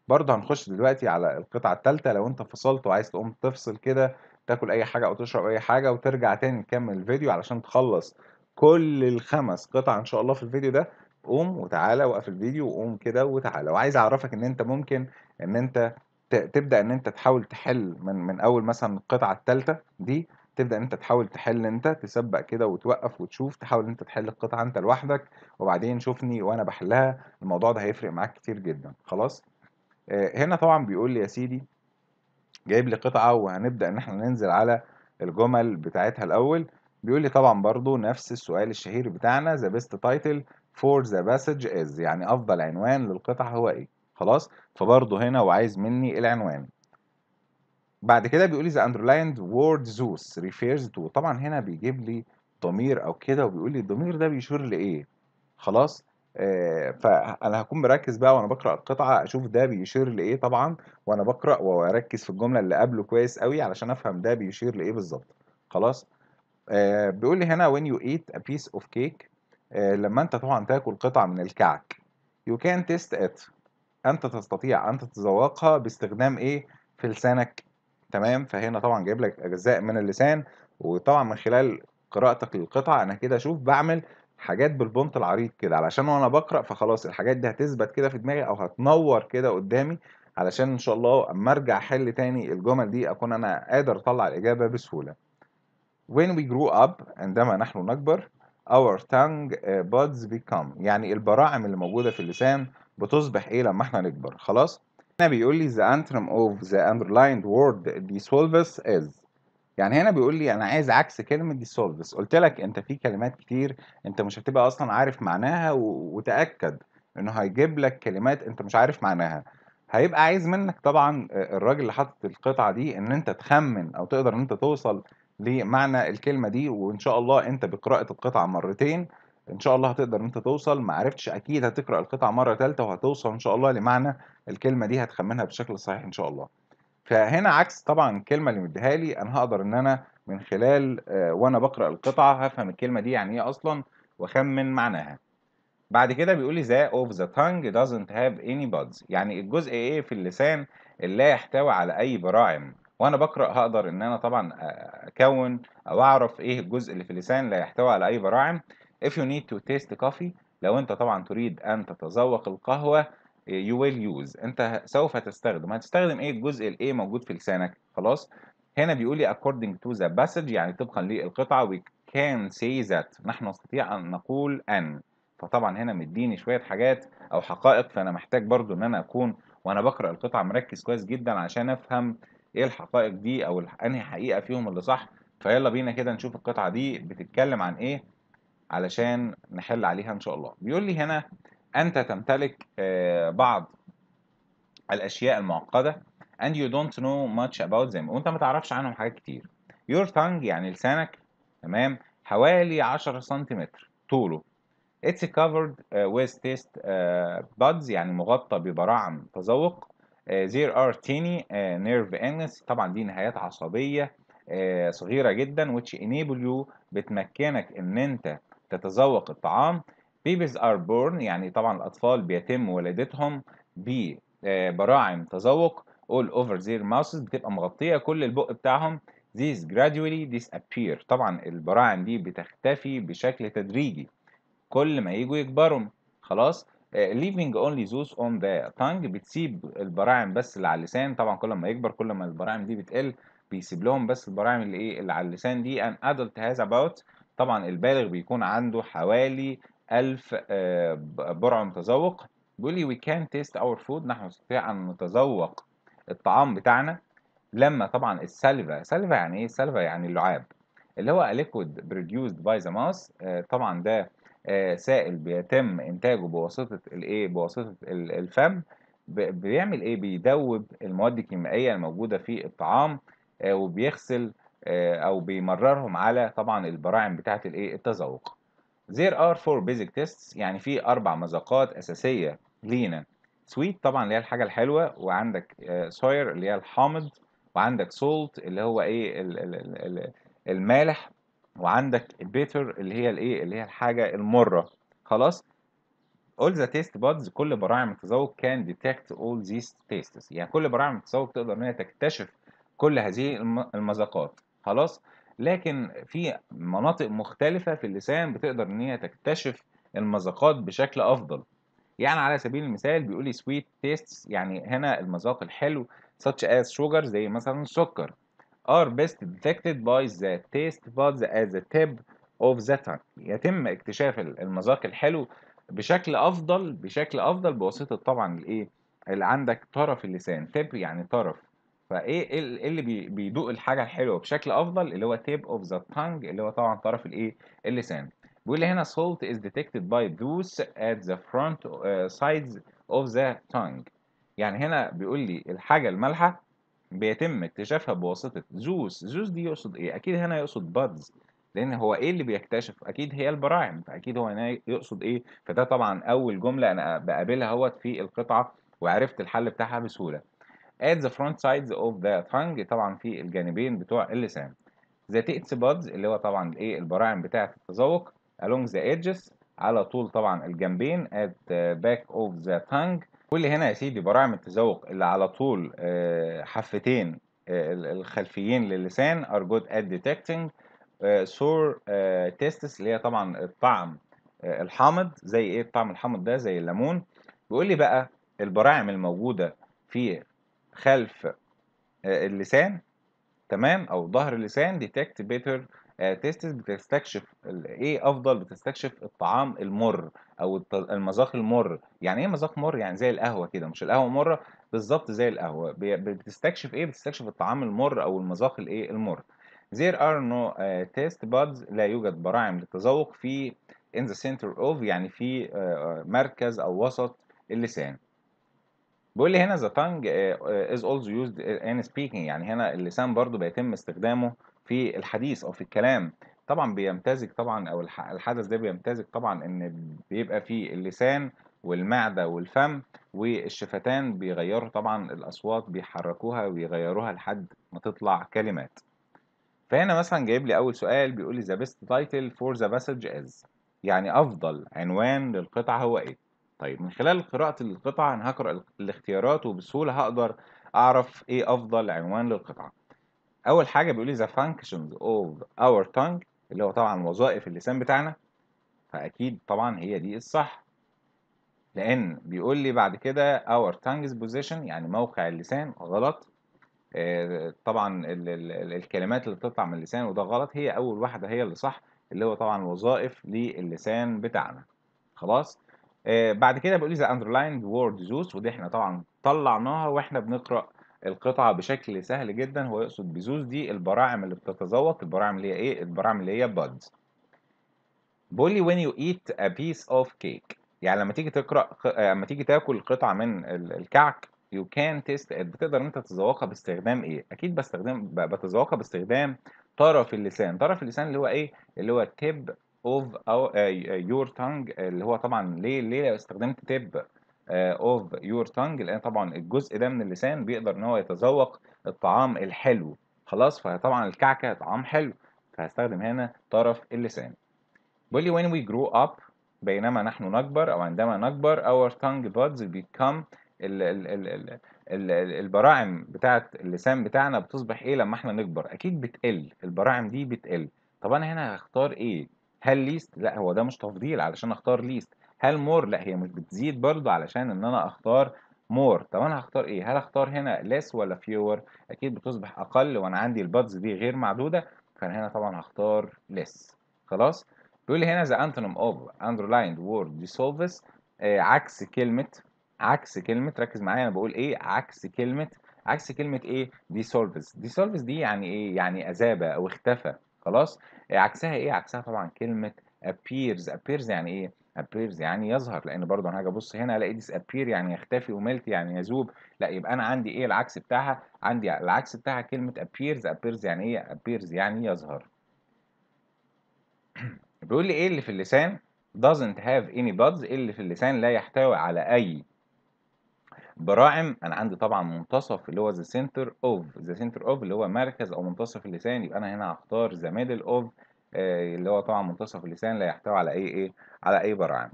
برضه هنخش دلوقتي على القطعة التالتة لو انت فصلت وعايز تقوم تفصل كده تاكل اي حاجة او تشرب اي حاجة وترجع تاني تكمل الفيديو علشان تخلص كل الخمس قطع ان شاء الله في الفيديو ده قوم وتعالى وقف الفيديو وقوم كده وتعالى وعايز اعرفك ان انت ممكن ان انت تبدا ان انت تحاول تحل من من اول مثلا القطعه الثالثه دي تبدا انت تحاول تحل انت تسبق كده وتوقف وتشوف تحاول انت تحل القطعه انت لوحدك وبعدين شوفني وانا بحلها الموضوع ده هيفرق معاك كتير جدا خلاص آه، هنا طبعا بيقول لي يا سيدي جايب لي قطعه وهنبدا ان احنا ننزل على الجمل بتاعتها الاول بيقول لي طبعا برضو نفس السؤال الشهير بتاعنا ذا بيست تايتل فور ذا باسج از يعني افضل عنوان للقطعه هو ايه خلاص فبرضو هنا وعايز مني العنوان بعد كده بيقول لي ذا اندرلايند وورد زوس ريفيرز تو طبعا هنا بيجيب لي ضمير او كده وبيقول لي الضمير ده بيشير لايه خلاص آه، فانا هكون مركز بقى وانا بقرا القطعه اشوف ده بيشير لايه طبعا وانا بقرا واركز في الجمله اللي قبله كويس قوي علشان افهم ده بيشير لايه بالظبط خلاص آه، بيقول لي هنا when you eat a piece of cake آه، لما انت طبعا تاكل قطعه من الكعك you can taste it انت تستطيع ان تتذوقها باستخدام ايه في لسانك تمام فهنا طبعا جايب لك اجزاء من اللسان وطبعا من خلال قراءتك للقطعه انا كده اشوف بعمل حاجات بالبونت العريض كده علشان وانا بقرا فخلاص الحاجات دي هتثبت كده في دماغي او هتنور كده قدامي علشان ان شاء الله اما ارجع احل تاني الجمل دي اكون انا قادر اطلع الاجابه بسهوله when we grow up عندما نحن نكبر our tongue آه، buds become يعني البراعم اللي موجوده في اللسان بتصبح ايه لما احنا نكبر خلاص هنا بيقول لي the anthem of the underlined word dissolves is يعني هنا بيقول لي انا عايز عكس كلمه ديسولف قلت لك انت في كلمات كتير انت مش هتبقى اصلا عارف معناها وتاكد انه هيجيب لك كلمات انت مش عارف معناها هيبقى عايز منك طبعا الراجل اللي حاطط القطعه دي ان انت تخمن او تقدر ان انت توصل لمعنى الكلمه دي وان شاء الله انت بقراءه القطعه مرتين ان شاء الله هتقدر ان انت توصل ما عرفتش اكيد هتقرا القطعه مره ثالثه وهتوصل ان شاء الله لمعنى الكلمه دي هتخمنها بشكل صحيح ان شاء الله فهنا عكس طبعا الكلمه اللي مديها لي انا هقدر ان انا من خلال آه، وانا بقرا القطعه هفهم الكلمه دي يعني ايه اصلا واخمن معناها بعد كده بيقول لي the of the tongue doesn't have any buds يعني الجزء ايه في اللسان اللي لا يحتوي على اي براعم وانا بقرا هقدر ان انا طبعا آه، اكون او اعرف ايه الجزء اللي في اللسان لا يحتوي على اي براعم if you need to taste coffee لو انت طبعا تريد ان تتذوق القهوه you will use انت سوف تستخدم هتستخدم ايه الجزء الايه موجود في لسانك خلاص هنا بيقول لي according to the passage يعني طبقا للقطعه we can say that نحن نستطيع ان نقول ان فطبعا هنا مديني شويه حاجات او حقائق فانا محتاج برضو ان انا اكون وانا بقرا القطعه مركز كويس جدا عشان افهم ايه الحقائق دي او انهي حقيقه فيهم اللي صح فيلا بينا كده نشوف القطعه دي بتتكلم عن ايه علشان نحل عليها ان شاء الله بيقول لي هنا أنت تمتلك آه، بعض الأشياء المعقدة and you don't know much about them وأنت ما تعرفش عنهم حاجات كتير your tongue يعني لسانك تمام حوالي 10 سنتيمتر طوله it's covered آه، with taste آه، buds يعني مغطى ببراعم تذوق there are tiny nerve endings طبعا دي نهايات عصبية صغيرة جدا which enable you بتمكنك ان انت تتذوق الطعام بيبيز ار بورن يعني طبعا الأطفال بيتم ولادتهم ببراعم آه، تذوق all over their mouths بتبقى مغطية كل البق بتاعهم these gradually disappear طبعا البراعم دي بتختفي بشكل تدريجي كل ما يجوا يكبروا خلاص آه، leaving only those on the tongue بتسيب البراعم بس اللي على اللسان طبعا كل ما يكبر كل ما البراعم دي بتقل بيسيب لهم بس البراعم اللي ايه اللي على اللسان دي an adult has about طبعا البالغ بيكون عنده حوالي 1000 آه، برع متذوق بيقول لي we can taste our food نحن نستطيع أن نتذوق الطعام بتاعنا لما طبعا السلفا سلفا يعني ايه سلفا يعني اللعاب اللي هو liquid produced by the mouse آه، طبعا ده آه، سائل بيتم انتاجه بواسطه الايه بواسطه الفم بيعمل ايه بيدوب المواد الكيميائيه الموجوده في الطعام وبيغسل او بيمررهم على طبعا البراعم بتاعه الايه التذوق There are four basic tests يعني في أربع مذاقات أساسية لينا سويت طبعا اللي هي الحاجة الحلوة وعندك ساير آه، اللي هي الحامض وعندك سولت اللي هو ايه المالح وعندك بيتر اللي هي الايه اللي هي الحاجة المرة خلاص all the taste buds كل براعم التذوق can detect all these tastes يعني كل براعم التذوق تقدر إن هي تكتشف كل هذه المذاقات خلاص لكن في مناطق مختلفة في اللسان بتقدر إن هي تكتشف المذاقات بشكل أفضل يعني على سبيل المثال بيقول لي sweet tastes يعني هنا المذاق الحلو such as sugar زي مثلا السكر are best detected by the taste buds at the tip of the tongue يتم اكتشاف المذاق الحلو بشكل أفضل بشكل أفضل بواسطة طبعا الإيه اللي عندك طرف اللسان tip يعني طرف فايه إيه, ايه اللي بي- بيدوق الحاجه الحلوه بشكل افضل اللي هو تيب اوف ذا تانج اللي هو طبعا طرف الايه اللسان بيقول لي هنا salt is detected by those at the front آه، sides of the tongue يعني هنا بيقول لي الحاجه المالحه بيتم اكتشافها بواسطه زوس زوس دي يقصد ايه اكيد هنا يقصد بادز لان هو ايه اللي بيكتشف اكيد هي البراعم فاكيد هو هنا يقصد ايه فده طبعا اول جمله انا بقابلها اهوت في القطعه وعرفت الحل بتاعها بسهوله at the front sides of the tongue طبعا في الجانبين بتوع اللسان the taste buds اللي هو طبعا ايه البراعم بتاعه التذوق along the edges على طول طبعا الجنبين at the back of the tongue كل هنا يا سيدي براعم التذوق اللي على طول آه، حفتين آه، الخلفيين للسان are good at detecting آه، sore تيستس اللي هي طبعا الطعم الحامض زي ايه الطعم الحامض ده زي الليمون بيقول لي بقى البراعم الموجوده في خلف آه، اللسان تمام او ظهر اللسان ديتكت بيتر تيستس بتستكشف ايه افضل بتستكشف الطعام المر او المذاق المر يعني ايه مذاق مر يعني زي القهوه كده مش القهوه مره بالظبط زي القهوه بتستكشف ايه بتستكشف الطعام المر او المذاق الايه المر There are no آه، test taste buds لا يوجد براعم للتذوق في in the center of يعني في آه، مركز او وسط اللسان بيقول لي هنا the tongue آه، آه، is also used in speaking يعني هنا اللسان برضو بيتم استخدامه في الحديث او في الكلام طبعا بيمتزج طبعا او الحدث ده بيمتزج طبعا ان بيبقى في اللسان والمعده والفم والشفتان بيغيروا طبعا الاصوات بيحركوها ويغيروها لحد ما تطلع كلمات فهنا مثلا جايب لي اول سؤال بيقول لي the best title for the passage is يعني افضل عنوان للقطعه هو ايه طيب من خلال قراءة القطعة أنا هقرأ الاختيارات وبسهولة هقدر أعرف إيه أفضل عنوان للقطعة. أول حاجة بيقول لي the functions of our tongue اللي هو طبعا وظائف اللسان بتاعنا فأكيد طبعا هي دي الصح لأن بيقول لي بعد كده our tongue's position يعني موقع اللسان غلط آه، طبعا الكلمات اللي بتطلع من اللسان وده غلط هي أول واحدة هي اللي صح اللي هو طبعا وظائف للسان بتاعنا خلاص آه، بعد كده بيقول لي ذا اندرلايند وورد زوس ودي احنا طبعا طلعناها واحنا بنقرا القطعه بشكل سهل جدا هو يقصد بزوس دي البراعم اللي بتتذوق البراعم اللي هي ايه البراعم اللي هي بادز بيقول لي when you eat a piece of cake يعني لما تيجي تقرا آه، لما تيجي تاكل قطعه من الكعك you can taste it بتقدر انت تتذوقها باستخدام ايه اكيد بستخدم بتذوقها باستخدام طرف اللسان طرف اللسان اللي هو ايه اللي هو tip of uh, your tongue uh, اللي هو طبعا ليه ليه لو استخدمت tip اوف uh, يور tongue لان طبعا الجزء ده من اللسان بيقدر ان هو يتذوق الطعام الحلو خلاص فطبعا الكعكه طعام حلو فهستخدم هنا طرف اللسان بيقول لي when we grow up بينما نحن نكبر او عندما نكبر our tongue buds become ال ال ال ال البراعم بتاعت اللسان بتاعنا بتصبح ايه لما احنا نكبر اكيد بتقل البراعم دي بتقل طب انا هنا هختار ايه هل ليست لا هو ده مش تفضيل علشان اختار ليست هل مور لا هي مش بتزيد برضو علشان ان انا اختار مور طب انا هختار ايه هل اختار هنا ليس ولا فيور اكيد بتصبح اقل وانا عندي البادز دي غير معدوده فانا هنا طبعا هختار ليس خلاص بيقول لي هنا ذا انتونيم اوف underlined وورد ديسولفس آه، عكس كلمه عكس كلمه ركز معايا انا بقول ايه عكس كلمه عكس كلمه ايه ديسولفس ديسولفس دي يعني ايه يعني اذاب او اختفى خلاص آه، عكسها ايه عكسها طبعا كلمه appears appears يعني ايه appears يعني يظهر لان برضه انا هاجي ابص هنا الاقي appear يعني يختفي وملت يعني يذوب لا يبقى انا عندي ايه العكس بتاعها عندي العكس بتاعها كلمه appears appears يعني ايه appears يعني يظهر بيقول لي ايه اللي في اللسان doesn't have any buds إيه اللي في اللسان لا يحتوي على اي براعم انا عندي طبعا منتصف اللي هو ذا سنتر اوف ذا سنتر اوف اللي هو مركز او منتصف اللسان يبقى انا هنا هختار ذا ميدل اوف آه، اللي هو طبعا منتصف اللسان لا يحتوي على اي ايه على اي براعم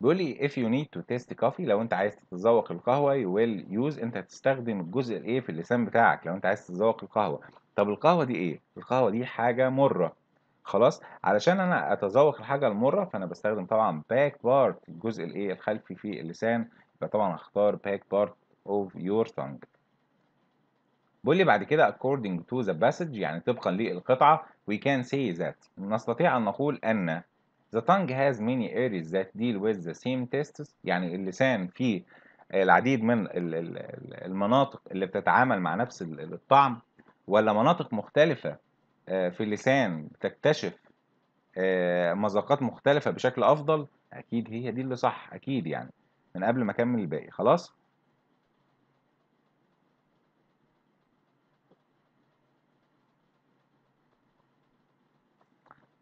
بيقول لي if you need to taste coffee لو انت عايز تتذوق القهوه you will use انت هتستخدم الجزء الايه في اللسان بتاعك لو انت عايز تتذوق القهوه طب القهوه دي ايه القهوه دي حاجه مره خلاص علشان انا اتذوق الحاجه المره فانا بستخدم طبعا باك بارت الجزء الايه الخلفي في اللسان فطبعا هختار back part of your tongue بيقول لي بعد كده according to the passage يعني طبقا للقطعة we can say that نستطيع أن نقول أن the tongue has many areas that deal with the same tests يعني اللسان فيه العديد من المناطق اللي بتتعامل مع نفس الطعم ولا مناطق مختلفة آه، في اللسان تكتشف آه، مذاقات مختلفة بشكل أفضل أكيد هي دي اللي صح أكيد يعني من قبل ما اكمل الباقي خلاص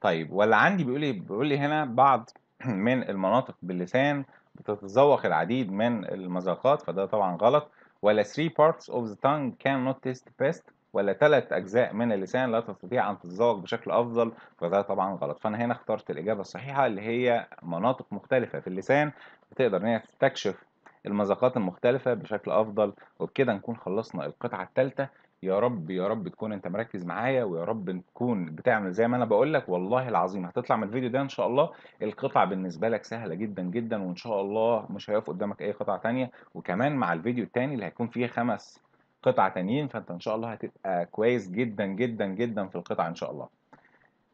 طيب ولا عندي بيقول لي بيقول لي هنا بعض من المناطق باللسان بتتذوق العديد من المذاقات فده طبعا غلط ولا 3 parts of the tongue cannot taste best ولا ثلاث اجزاء من اللسان لا تستطيع ان تتذوق بشكل افضل فده طبعا غلط فانا هنا اخترت الاجابه الصحيحه اللي هي مناطق مختلفه في اللسان تقدر ان هي تستكشف المذاقات المختلفة بشكل أفضل وبكده نكون خلصنا القطعة الثالثة يا رب يا رب تكون أنت مركز معايا ويا رب تكون بتعمل زي ما أنا بقول لك والله العظيم هتطلع من الفيديو ده إن شاء الله القطعة بالنسبة لك سهلة جدا جدا وإن شاء الله مش هيقف قدامك أي قطعة تانية وكمان مع الفيديو التاني اللي هيكون فيه خمس قطع تانيين فأنت إن شاء الله هتبقى كويس جدا جدا جدا في القطعة إن شاء الله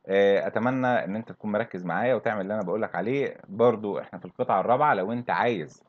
آه، اتمنى ان انت تكون مركز معايا وتعمل اللي انا بقولك عليه برضو احنا في القطعه الرابعه لو انت عايز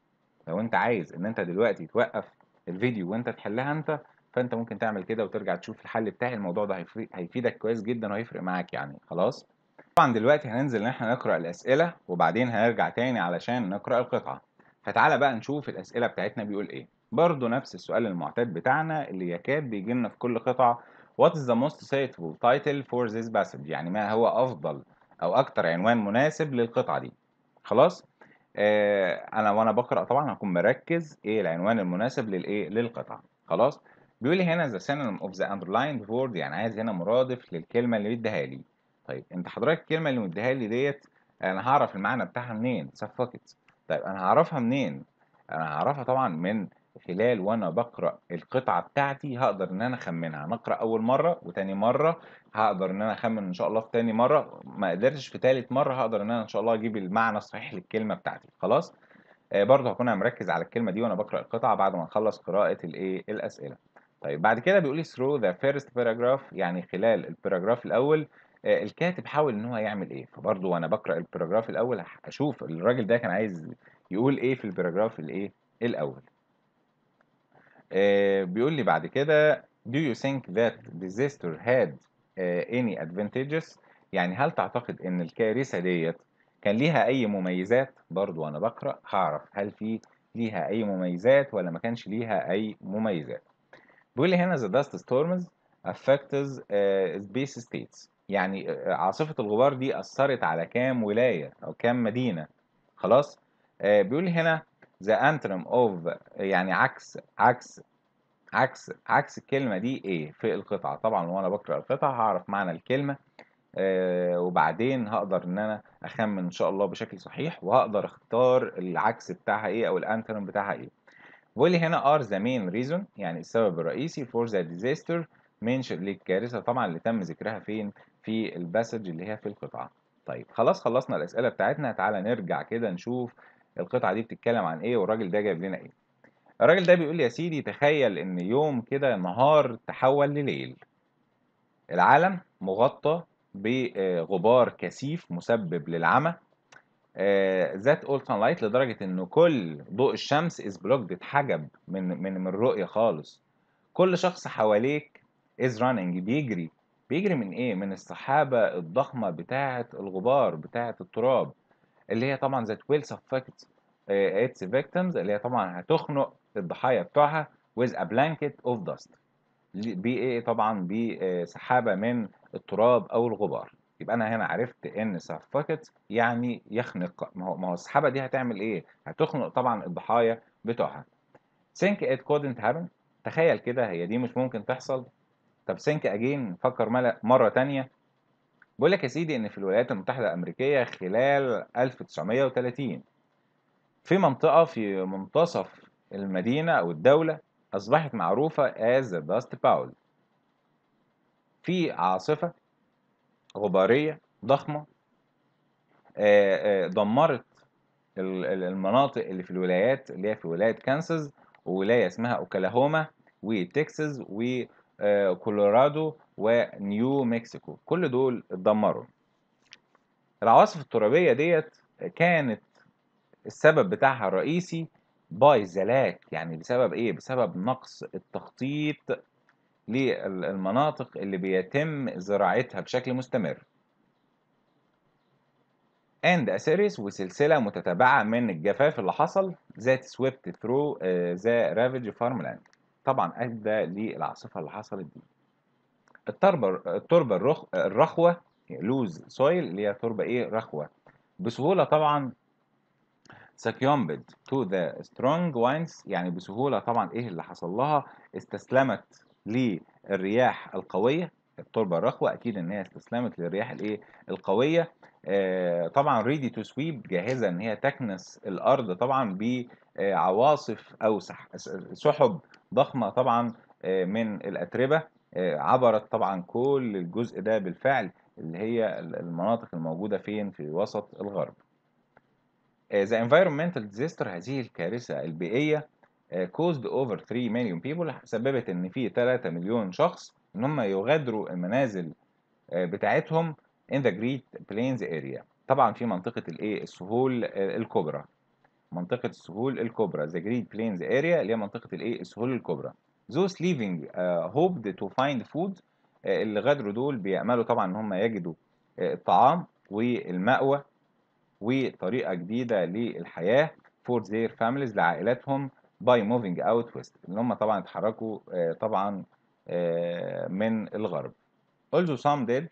لو انت عايز ان انت دلوقتي توقف الفيديو وانت تحلها انت فانت ممكن تعمل كده وترجع تشوف الحل بتاعي الموضوع ده هيفيدك كويس جدا وهيفرق معاك يعني خلاص طبعا دلوقتي هننزل ان احنا نقرا الاسئله وبعدين هنرجع تاني علشان نقرا القطعه فتعالى بقى نشوف الاسئله بتاعتنا بيقول ايه برضو نفس السؤال المعتاد بتاعنا اللي يكاد بيجي لنا في كل قطعه What is the most suitable title for this passage يعني ما هو أفضل أو أكتر عنوان مناسب للقطعة دي خلاص آه أنا وأنا بقرأ طبعا هكون مركز إيه العنوان المناسب للإيه للقطعة خلاص بيقول لي هنا the synonym of the underlined word يعني عايز هنا مرادف للكلمة اللي مديها لي طيب أنت حضرتك الكلمة اللي مديها لي ديت أنا هعرف المعنى بتاعها منين صفقت طيب أنا هعرفها منين أنا هعرفها طبعا من خلال وانا بقرا القطعه بتاعتي هقدر ان انا اخمنها نقرا اول مره وتاني مره هقدر ان انا اخمن ان شاء الله في تاني مره ما قدرتش في تالت مره هقدر ان انا ان شاء الله اجيب المعنى الصحيح للكلمه بتاعتي خلاص آه، برضه هكون انا مركز على الكلمه دي وانا بقرا القطعه بعد ما اخلص قراءه الايه الاسئله طيب بعد كده بيقول لي through the first paragraph يعني خلال الباراجراف الاول آه، الكاتب حاول ان هو يعمل ايه فبرضه وانا بقرا الباراجراف الاول اشوف الراجل ده كان عايز يقول ايه في الباراجراف الايه الاول آه، بيقول لي بعد كده do you think that disaster had uh, any advantages يعني هل تعتقد ان الكارثه ديت كان ليها اي مميزات برضو وانا بقرا هعرف هل في ليها اي مميزات ولا ما كانش ليها اي مميزات بيقول لي هنا the dust storms affected uh, آه، space states يعني عاصفه الغبار دي اثرت على كام ولايه او كام مدينه خلاص آه بيقول لي هنا ذا anthem اوف يعني عكس عكس عكس عكس الكلمة دي ايه في القطعة طبعا وانا بقرأ القطعة هعرف معنى الكلمة آه، وبعدين هقدر ان انا اخمن ان شاء الله بشكل صحيح وهقدر اختار العكس بتاعها ايه او الانترم بتاعها ايه واللي هنا ار ذا مين ريزون يعني السبب الرئيسي فور ذا ديزاستر منشن للكارثه طبعا اللي تم ذكرها فين في الباسج اللي هي في القطعه طيب خلاص خلصنا الاسئله بتاعتنا تعالى نرجع كده نشوف القطعه دي بتتكلم عن ايه والراجل ده جايب لنا ايه الراجل ده بيقول لي يا سيدي تخيل ان يوم كده نهار تحول لليل العالم مغطى بغبار كثيف مسبب للعمى ذات اول سان لايت لدرجه ان كل ضوء الشمس از بلوكد اتحجب من من من الرؤيه خالص كل شخص حواليك از راننج بيجري بيجري من ايه من السحابه الضخمه بتاعه الغبار بتاعه التراب اللي هي طبعا ذات ويل سفكت اتس فيكتيمز اللي هي طبعا هتخنق الضحايا بتوعها ويز ا blanket اوف dust بايه طبعا بسحابه uh, من التراب او الغبار يبقى انا هنا عرفت ان سفكت يعني يخنق ما هو ما هو السحابه دي هتعمل ايه هتخنق طبعا الضحايا بتوعها سينك ات كودنت هابن تخيل كده هي دي مش ممكن تحصل طب سينك اجين فكر مره تانية بقول لك يا سيدي ان في الولايات المتحده الامريكيه خلال 1930 في منطقه في منتصف المدينه او الدوله اصبحت معروفه از داست باول في عاصفه غباريه ضخمه آه، آه، دمرت المناطق اللي في الولايات اللي هي في ولايه كانساس وولايه اسمها اوكلاهوما وتكساس وكولورادو آه، ونيو مكسيكو كل دول اتدمروا العواصف الترابية ديت كانت السبب بتاعها الرئيسي باي بايظلات يعني بسبب ايه بسبب نقص التخطيط للمناطق اللي بيتم زراعتها بشكل مستمر and a series وسلسلة متتابعة من الجفاف اللي حصل ذات swept through ذا uh, رافج farmland طبعا ادى للعاصفة اللي حصلت دي التربه التربه الرخ... الرخوه لوز سويل اللي هي تربه ايه رخوه بسهوله طبعا سكيومبد تو ذا سترونج وينز يعني بسهوله طبعا ايه اللي حصل لها استسلمت للرياح القويه التربه الرخوه اكيد ان هي استسلمت للرياح الايه القويه آه طبعا ريدي تو سويب جاهزه ان هي تكنس الارض طبعا بعواصف او سحب سحب ضخمه طبعا آه، من الاتربه عبرت طبعا كل الجزء ده بالفعل اللي هي المناطق الموجودة فين في وسط الغرب آه، The environmental disaster هذه الكارثة البيئية آه، caused over 3 million people سببت ان في 3 مليون شخص ان هم يغادروا المنازل آه، بتاعتهم in the Great Plains area طبعا في منطقة الايه السهول الكبرى منطقة السهول الكبرى the Great Plains area اللي هي منطقة الايه السهول الكبرى Those leaving uh, hoped to find food uh, اللي غادروا دول بيأملوا طبعا إن هم يجدوا uh, الطعام والمأوى وطريقة جديدة للحياة for their families لعائلاتهم by moving out west اللي هم طبعا اتحركوا uh, طبعا uh, من الغرب. Also some did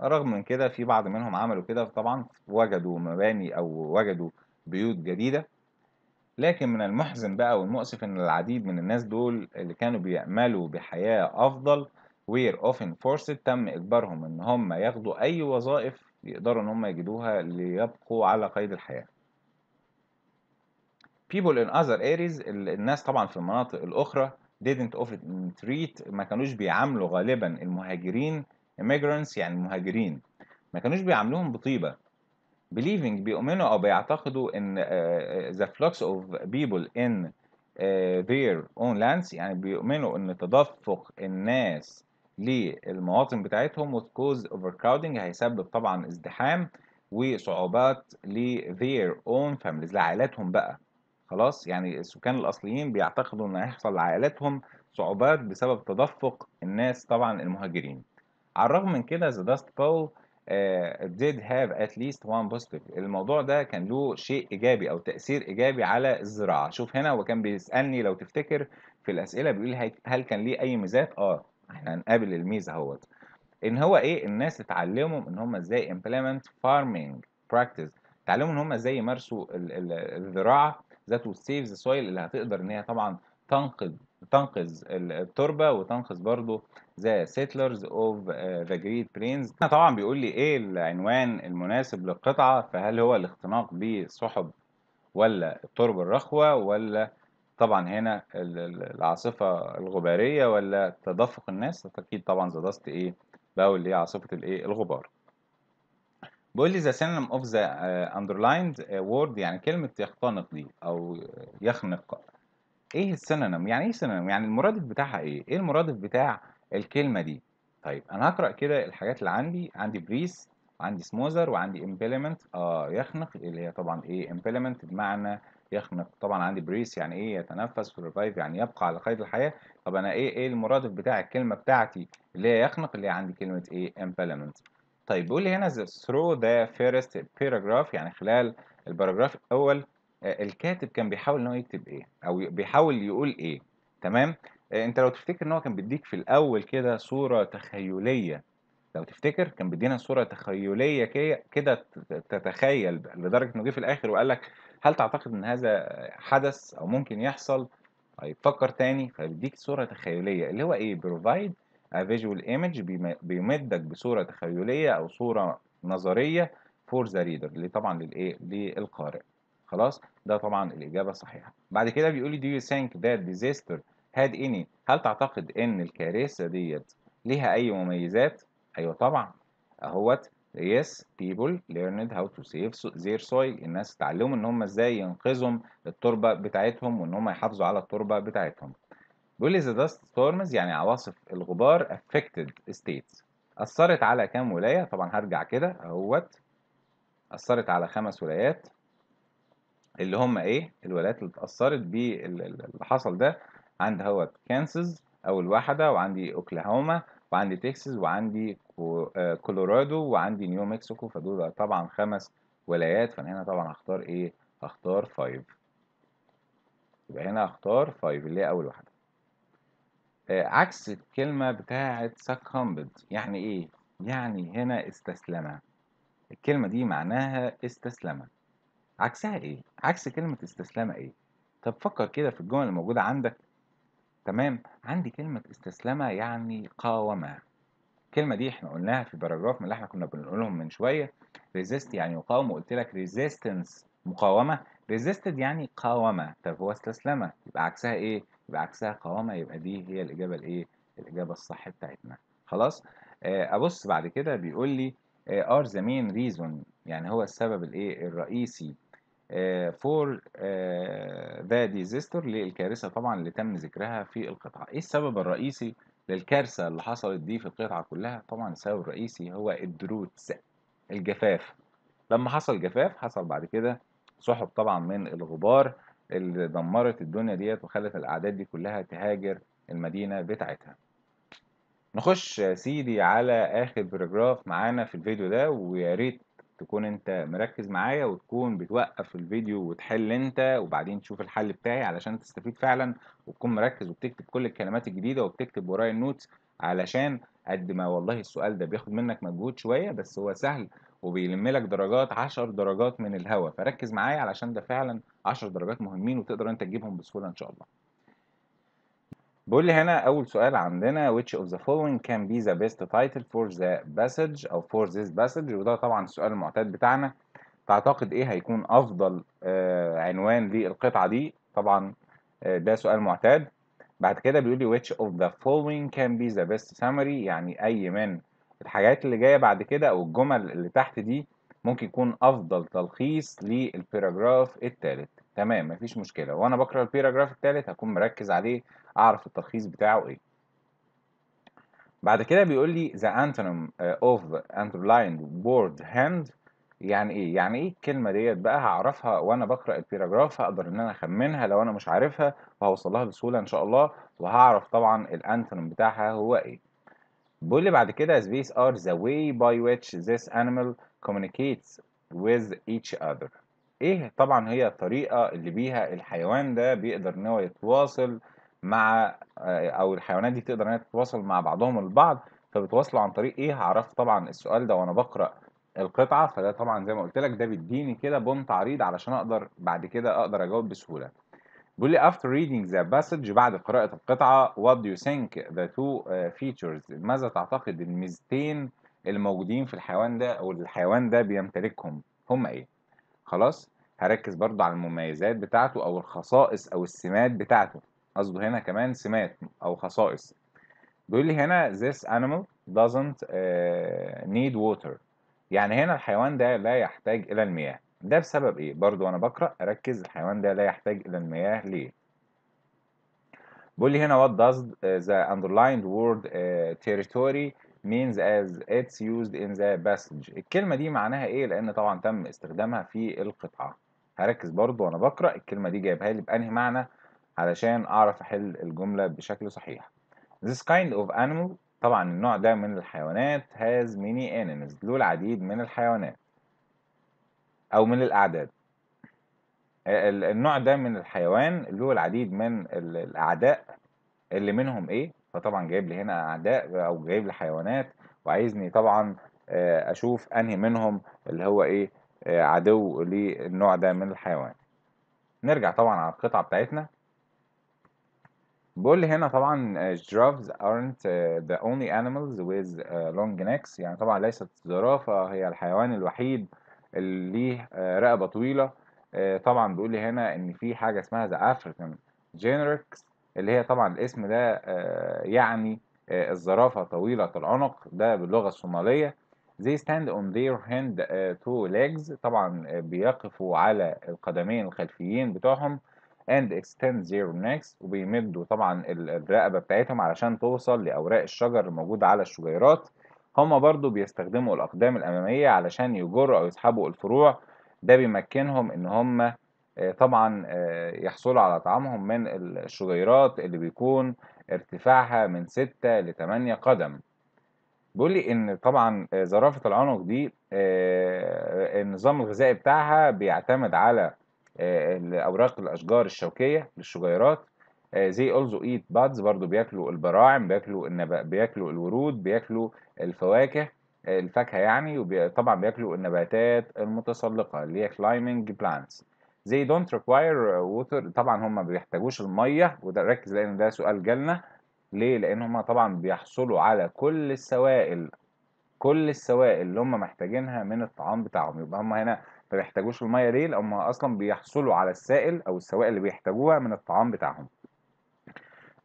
رغم من كده في بعض منهم عملوا كده طبعا وجدوا مباني أو وجدوا بيوت جديدة لكن من المحزن بقى والمؤسف إن العديد من الناس دول اللي كانوا بيأملوا بحياة أفضل وير اوفن forced تم إجبارهم إن هم ياخدوا أي وظائف يقدروا إن هم يجدوها ليبقوا على قيد الحياة. People in other areas الناس طبعا في المناطق الأخرى didn't often treat ما كانوش بيعاملوا غالبا المهاجرين immigrants يعني المهاجرين ما كانوش بيعاملوهم بطيبة believing بيؤمنوا أو بيعتقدوا إن آه، آه، the flux of people in آه، their own lands يعني بيؤمنوا إن تدفق الناس للمواطن بتاعتهم would cause overcrowding هيسبب طبعا ازدحام وصعوبات ل their own families لعائلاتهم بقى خلاص يعني السكان الأصليين بيعتقدوا إن هيحصل لعائلاتهم صعوبات بسبب تدفق الناس طبعا المهاجرين على الرغم من كده the dust bowl آه، did have at least one positive الموضوع ده كان له شيء ايجابي او تاثير ايجابي على الزراعه شوف هنا هو كان بيسالني لو تفتكر في الاسئله بيقول هل كان ليه اي ميزات اه احنا هنقابل الميزه اهوت ان هو ايه الناس اتعلموا ان هم ازاي implement farming practice اتعلموا ان هم ازاي يمارسوا الزراعه ذات سيف ذا سويل اللي هتقدر ان هي طبعا تنقذ تنقذ التربه وتنقذ برضه The Settlers of uh, the Great Plains هنا طبعا بيقول لي ايه العنوان المناسب للقطعه فهل هو الاختناق بالسحب ولا الترب الرخوه ولا طبعا هنا العاصفه الغباريه ولا تدفق الناس اكيد طبعا ذا ايه بقول اللي هي إيه عاصفه الايه الغبار بيقول لي The Synonym of the uh, Underlined uh, Word يعني كلمه يختنق دي او يخنق ايه السينونيم يعني ايه سينونيم يعني المرادف بتاعها ايه ايه المرادف بتاع الكلمه دي طيب انا هقرا كده الحاجات اللي عندي عندي بريس عندي سموزر وعندي امبلمنت اه يخنق اللي هي طبعا ايه امبلمنت بمعنى يخنق طبعا عندي بريس يعني ايه يتنفس وريفايف يعني يبقى على قيد الحياه طب انا ايه ايه المرادف بتاع الكلمه بتاعتي اللي هي يخنق اللي هي عندي كلمه ايه امبلمنت طيب بيقول لي هنا ثرو ذا فيرست باراجراف يعني خلال الباراجراف الاول آه، الكاتب كان بيحاول ان هو يكتب ايه او بيحاول يقول ايه تمام آه، انت لو تفتكر ان هو كان بيديك في الاول كده صوره تخيليه لو تفتكر كان بيدينا صوره تخيليه كده تتخيل لدرجه انه جه في الاخر وقال لك هل تعتقد ان هذا حدث او ممكن يحصل طيب فكر تاني فبيديك صوره تخيليه اللي هو ايه بروفايد ا فيجوال ايمج بيمدك بصوره تخيليه او صوره نظريه فور ذا ريدر اللي طبعا للايه للقارئ خلاص ده طبعا الاجابه الصحيحه بعد كده بيقول لي do you think that disaster هاد اني هل تعتقد ان الكارثه ديت ليها اي مميزات ايوه طبعا اهوت yes people learned how to save their soil الناس اتعلموا ان هم ازاي ينقذوا التربه بتاعتهم وان هم يحافظوا على التربه بتاعتهم بيقول the dust storms يعني عواصف الغبار affected states اثرت على كام ولايه طبعا هرجع كده اهوت اثرت على خمس ولايات اللي هم ايه الولايات اللي اتاثرت باللي حصل ده عندي هوت كانساس اول واحده وعندي اوكلاهوما وعندي تكساس وعندي آه، كولورادو وعندي نيو مكسيكو فدول طبعا خمس ولايات فانا هنا طبعا هختار ايه هختار 5 يبقى هنا هختار 5 اللي هي اول واحده آه عكس الكلمه بتاعه سكمبد يعني ايه يعني هنا استسلم الكلمه دي معناها استسلم عكسها ايه عكس كلمه استسلم ايه طب فكر كده في الجمل الموجوده عندك تمام عندي كلمة استسلمة يعني قاومة الكلمة دي احنا قلناها في باراجراف من اللي احنا كنا بنقولهم من شوية ريزيست يعني يقاوم وقلت لك ريزيستنس مقاومة ريزيستد يعني قاومة طب هو استسلمة يبقى عكسها ايه؟ يبقى عكسها قاومة يبقى دي هي الإجابة الايه؟ الإجابة الصح بتاعتنا خلاص؟ آه أبص بعد كده بيقول لي ار ذا مين ريزون يعني هو السبب الايه؟ الرئيسي فور ذا ديزيستور للكارثه طبعا اللي تم ذكرها في القطعه ايه السبب الرئيسي للكارثه اللي حصلت دي في القطعه كلها طبعا السبب الرئيسي هو الدروتس الجفاف لما حصل جفاف حصل بعد كده سحب طبعا من الغبار اللي دمرت الدنيا ديت وخلت الاعداد دي كلها تهاجر المدينه بتاعتها نخش يا سيدي على اخر باراجراف معانا في الفيديو ده ويا ريت تكون انت مركز معايا وتكون بتوقف الفيديو وتحل انت وبعدين تشوف الحل بتاعي علشان تستفيد فعلا وتكون مركز وبتكتب كل الكلمات الجديدة وبتكتب ورايا النوتس علشان قد ما والله السؤال ده بياخد منك مجهود شوية بس هو سهل وبيلم لك درجات 10 درجات من الهوا فركز معايا علشان ده فعلا 10 درجات مهمين وتقدر انت تجيبهم بسهولة ان شاء الله بيقول لي هنا أول سؤال عندنا which of the following can be the best title for the passage أو for this passage وده طبعا السؤال المعتاد بتاعنا تعتقد إيه هيكون أفضل آه عنوان للقطعة دي طبعا آه ده سؤال معتاد بعد كده بيقول لي which of the following can be the best summary يعني أي من الحاجات اللي جاية بعد كده أو الجمل اللي تحت دي ممكن يكون أفضل تلخيص للباراجراف التالت تمام مفيش مشكلة وأنا بقرأ البيراجراف التالت هكون مركز عليه أعرف التلخيص بتاعه إيه بعد كده بيقول لي the antonym uh, of underlined word hand يعني ايه يعني ايه الكلمه ديت بقى هعرفها وانا بقرا البيراجراف هقدر ان انا اخمنها لو انا مش عارفها وهوصل لها بسهوله ان شاء الله وهعرف طبعا الانتونيم بتاعها هو ايه بيقول لي بعد كده these are the way by which this animal communicates with each other إيه طبعًا هي الطريقة اللي بيها الحيوان ده بيقدر إن هو يتواصل مع أو الحيوانات دي تقدر إن هي تتواصل مع بعضهم البعض، فبتواصلوا عن طريق إيه، هعرف طبعًا السؤال ده وأنا بقرا القطعة، فده طبعًا زي ما قُلت لك ده بيدّيني كده بونت عريض علشان أقدر بعد كده أقدر أجاوب بسهولة. بيقول لي after reading the passage بعد قراءة القطعة what do you think the two features ماذا تعتقد الميزتين الموجودين في الحيوان ده أو الحيوان ده بيمتلكهم هُم إيه؟ خلاص هركز برضه على المميزات بتاعته او الخصائص او السمات بتاعته قصده هنا كمان سمات او خصائص بيقول لي هنا this animal doesn't uh, need water يعني هنا الحيوان ده لا يحتاج الى المياه ده بسبب ايه برضو وانا بقرا اركز الحيوان ده لا يحتاج الى المياه ليه بيقول لي هنا what does the underlined word uh, territory means as it's used in the passage الكلمة دي معناها إيه لأن طبعا تم استخدامها في القطعة هركز برضو وأنا بقرأ الكلمة دي جايبها لي بأنهي معنى علشان أعرف أحل الجملة بشكل صحيح This kind of animal طبعا النوع ده من الحيوانات has many animals له العديد من الحيوانات أو من الأعداد النوع ده من الحيوان له العديد من الأعداء اللي منهم إيه فطبعا جايب لي هنا اعداء او جايب لي حيوانات وعايزني طبعا آه، اشوف انهي منهم اللي هو ايه آه، عدو للنوع ده من الحيوان نرجع طبعا على القطعه بتاعتنا بيقول لي هنا طبعا جرافز آه، aren't the only animals with long necks يعني طبعا ليست الزرافة هي الحيوان الوحيد اللي ليه رقبة طويلة طبعا بيقول لي هنا ان في حاجة اسمها the African generics اللي هي طبعا الاسم ده آه، يعني آه، الزرافة طويلة العنق ده باللغة الصومالية they stand on their hand آه، two legs طبعا بيقفوا على القدمين الخلفيين بتوعهم and extend their necks وبيمدوا طبعا الرقبة بتاعتهم علشان توصل لأوراق الشجر الموجودة على الشجيرات هما برضو بيستخدموا الأقدام الأمامية علشان يجروا أو يسحبوا الفروع ده بيمكنهم إن هما آه، طبعا آه، يحصلوا على طعامهم من الشجيرات اللي بيكون ارتفاعها من 6 ل 8 قدم بيقول ان طبعا زرافه آه، العنق دي النظام الغذائي بتاعها بيعتمد على اوراق الاشجار الشوكيه للشجيرات زي اولزو ايت بادز برضو بياكلوا البراعم بياكلوا النبات بياكلوا الورود بياكلوا الفواكه الفاكهه يعني وطبعا بياكلوا النباتات المتسلقه اللي هي كلايمنج بلانتس they don't require uh, water طبعا هم ما بيحتاجوش الميه وده ركز لان ده سؤال جالنا ليه لان هم طبعا بيحصلوا على كل السوائل كل السوائل اللي هم محتاجينها من الطعام بتاعهم يبقى هم هنا ما بيحتاجوش الميه ليه لان هم اصلا بيحصلوا على السائل او السوائل اللي بيحتاجوها من الطعام بتاعهم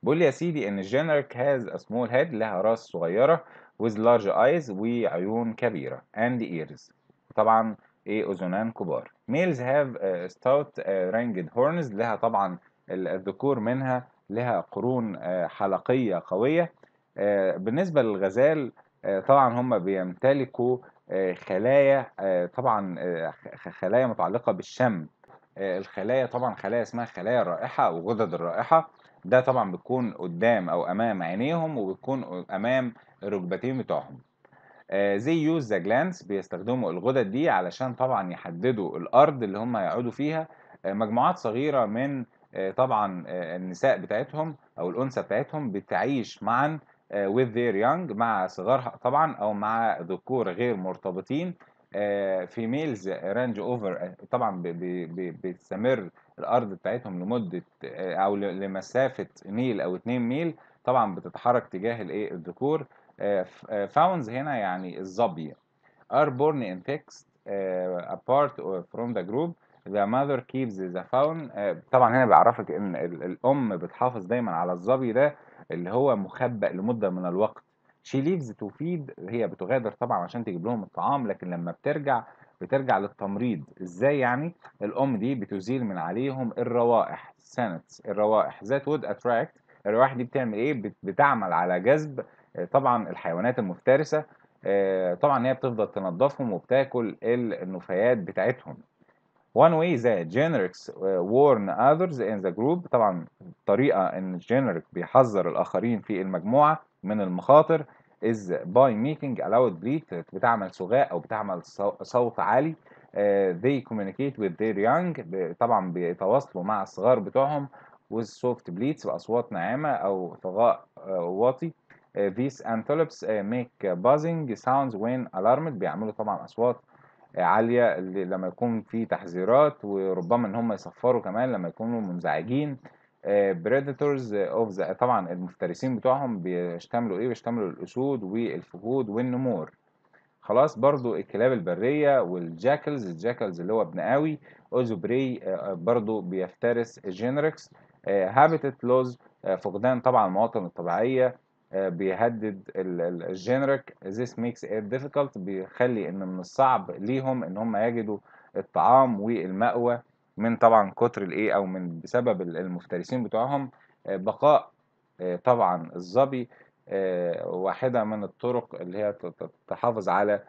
بيقول يا سيدي ان الجينريك هاز a small head لها راس صغيره with large eyes وعيون كبيره and ears طبعا ايه اذنان كبار ميلز هاف ستوت رينجد هورنز لها طبعا الذكور منها لها قرون آه، حلقيه قويه آه، بالنسبه للغزال آه، طبعا هم بيمتلكوا خلايا طبعا خلايا متعلقه بالشم الخلايا طبعا خلايا اسمها خلايا الرائحه او غدد الرائحه ده طبعا بتكون قدام او امام عينيهم وبتكون امام الركبتين بتوعهم زي يوز ذا جلانس بيستخدموا الغدد دي علشان طبعا يحددوا الارض اللي هم يقعدوا فيها آه، مجموعات صغيره من آه، طبعا آه، النساء بتاعتهم او الانثى بتاعتهم بتعيش معا with their young مع صغارها طبعا او مع ذكور غير مرتبطين في ميلز رانج اوفر طبعا بتستمر الارض بتاعتهم لمده او لمسافه ميل او 2 ميل طبعا بتتحرك تجاه الايه الذكور آه، فاونز آه، هنا يعني الظبي are born in text آه، apart from the group ذا mother keeps the fawn طبعا هنا بيعرفك ان الام بتحافظ دايما على الظبي ده اللي هو مخبأ لمده من الوقت شي ليفز تو فيد هي بتغادر طبعا عشان تجيب لهم الطعام لكن لما بترجع بترجع للتمريض ازاي يعني الام دي بتزيل من عليهم الروائح سنتس الروائح ذات وود اتراكت الروائح دي بتعمل ايه بتعمل على جذب طبعا الحيوانات المفترسه آه، طبعا هي بتفضل تنظفهم وبتاكل النفايات بتاعتهم one way that generics uh, warn others in the group طبعا طريقة ان الجينيريك بيحذر الاخرين في المجموعة من المخاطر is by making a loud bleat بتعمل صغاء او بتعمل صوت عالي uh, they communicate with their young طبعا بيتواصلوا مع الصغار بتوعهم with soft bleats باصوات ناعمة او صغاء آه، واطي آه، these antelopes آه، make buzzing sounds when alarmed بيعملوا طبعا أصوات آه، عالية لما يكون في تحذيرات وربما إن هم يصفروا كمان لما يكونوا منزعجين predators of the طبعا المفترسين بتوعهم بيشتملوا ايه بيشتملوا الاسود والفهود والنمور خلاص برضو الكلاب البرية والجاكلز الجاكلز اللي هو ابن قوي اوزوبري برضو بيفترس جينريكس هابيتت لوز فقدان طبعا المواطن الطبيعية آه، بيهدد الجينريك this makes it difficult بيخلي ان من الصعب ليهم ان هم يجدوا الطعام والمأوى من طبعا كتر الايه او من بسبب المفترسين بتوعهم آه، بقاء آه، طبعا الظبي واحدة من الطرق اللي هي تحافظ على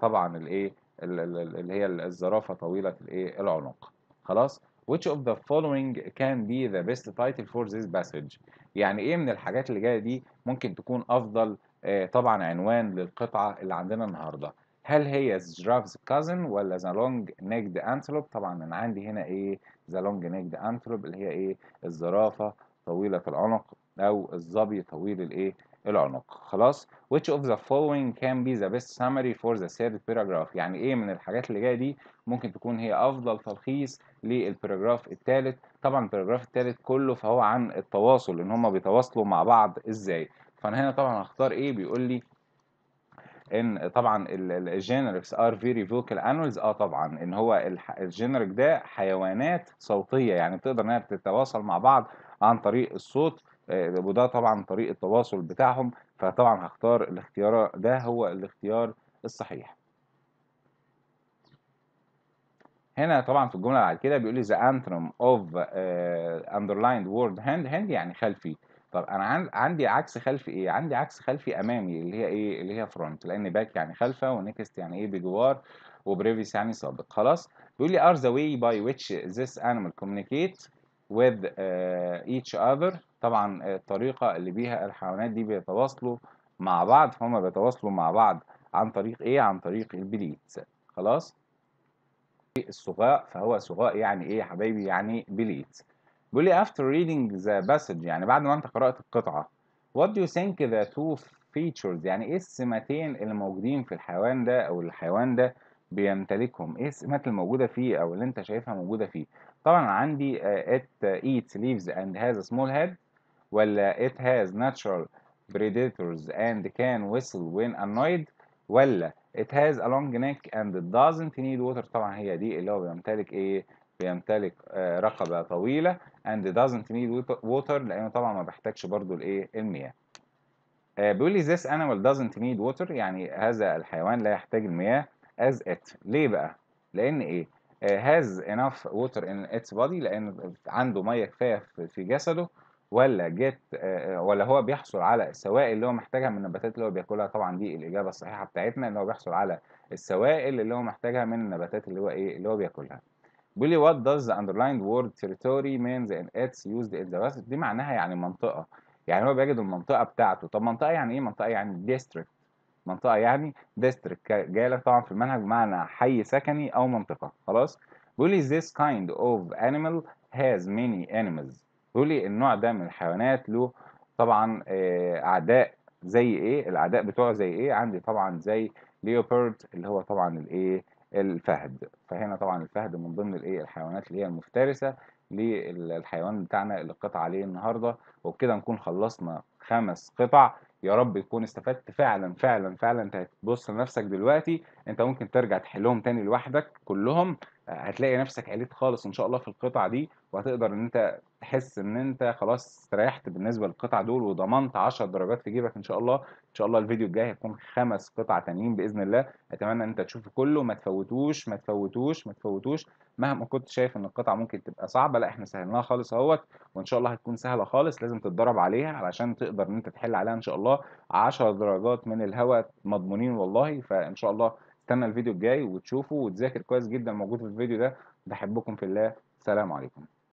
طبعا الايه اللي هي الزرافة طويلة الايه العنق خلاص which of the following can be the best title for this passage يعني ايه من الحاجات اللي جايه دي ممكن تكون افضل آه، طبعا عنوان للقطعه اللي عندنا النهارده هل هي جرافز كازن ولا ذا لونج نيكد انتلوب طبعا انا عندي هنا ايه ذا لونج نيكد انتلوب اللي هي ايه الزرافه طويله العنق او الظبي طويل الايه العنق خلاص which of the following can be the best summary for the third paragraph يعني ايه من الحاجات اللي جايه دي ممكن تكون هي افضل تلخيص للبراجراف الثالث طبعا البراجراف الثالث كله فهو عن التواصل ان هم بيتواصلوا مع بعض ازاي فانا هنا طبعا هختار ايه بيقول لي ان طبعا الجينركس ار فيري فوكال انولز اه طبعا ان هو الجينرك ده حيوانات صوتيه يعني بتقدر انها بتتواصل مع بعض عن طريق الصوت آه، وده طبعا طريق التواصل بتاعهم فطبعا هختار الاختيار ده هو الاختيار الصحيح هنا طبعا في الجمله بعد كده بيقول لي ذا انترم اوف اندرلايند وورد هاند هاند يعني خلفي طب انا عندي عكس خلفي ايه عندي عكس خلفي امامي اللي هي ايه اللي هي فرونت لان باك يعني خلفه ونكست يعني ايه بجوار وبريفيس يعني سابق خلاص بيقول لي ار ذا واي باي which this animal communicate with آه، each other طبعا آه، الطريقة اللي بيها الحيوانات دي بيتواصلوا مع بعض فهم بيتواصلوا مع بعض عن طريق ايه عن طريق البليتس خلاص الصغاء فهو صغاء يعني ايه يا حبايبي يعني بليتس بيقول لي after reading the passage يعني بعد ما انت قرأت القطعة what do you think the two features يعني ايه السمتين اللي موجودين في الحيوان ده او الحيوان ده بيمتلكهم ايه السمات الموجوده فيه او اللي انت شايفها موجوده فيه طبعا عندي ات ايتس ليفز اند هاز سمول هيد ولا ات هاز ناتشرال predators and can whistle when annoyed ولا it has a long neck and it doesn't need water طبعا هي دي اللي هو بيمتلك ايه بيمتلك آه، رقبه طويله and doesn't need water لانه طبعا ما بيحتاجش برضو الايه المياه آه، بيقول لي this animal doesn't need water يعني هذا الحيوان لا يحتاج المياه as it ليه بقى؟ لأن إيه؟ آه، has enough water in its body لأن عنده مية كفاية في جسده ولا جت آه، آه، ولا هو بيحصل على السوائل اللي هو محتاجها من النباتات اللي هو بياكلها طبعا دي الإجابة الصحيحة بتاعتنا إن هو بيحصل على السوائل اللي هو محتاجها من النباتات اللي هو إيه اللي هو بياكلها. بيقول لي what does the underlined word territory means and it's used in the دي معناها يعني منطقة يعني هو بيجد المنطقة بتاعته طب منطقة يعني إيه منطقة يعني district منطقه يعني ديستريكت جاي لك طبعا في المنهج بمعنى حي سكني او منطقه خلاص بيقول لي this kind of animal has many animals بيقول لي النوع ده من الحيوانات له طبعا آه، اعداء زي ايه الاعداء بتوعه زي ايه عندي طبعا زي ليوبرد اللي هو طبعا الايه الفهد فهنا طبعا الفهد من ضمن الايه الحيوانات اللي هي المفترسه للحيوان بتاعنا اللي قطع عليه النهارده وبكده نكون خلصنا خمس قطع يا رب تكون استفدت فعلا فعلا فعلا انت هتبص لنفسك دلوقتي انت ممكن ترجع تحلهم تاني لوحدك كلهم هتلاقي نفسك عليت خالص ان شاء الله في القطعه دي وهتقدر ان انت تحس ان انت خلاص استريحت بالنسبه للقطع دول وضمنت 10 درجات في جيبك ان شاء الله ان شاء الله الفيديو الجاي هيكون خمس قطع تانيين باذن الله اتمنى ان انت تشوفه كله ما تفوتوش ما تفوتوش ما تفوتوش مهما كنت شايف ان القطعه ممكن تبقى صعبه لا احنا سهلناها خالص اهوت وان شاء الله هتكون سهله خالص لازم تتدرب عليها علشان تقدر ان انت تحل عليها ان شاء الله 10 درجات من الهواء مضمونين والله فان شاء الله استنى الفيديو الجاي وتشوفه وتذاكر كويس جدا موجود في الفيديو ده بحبكم في الله سلام عليكم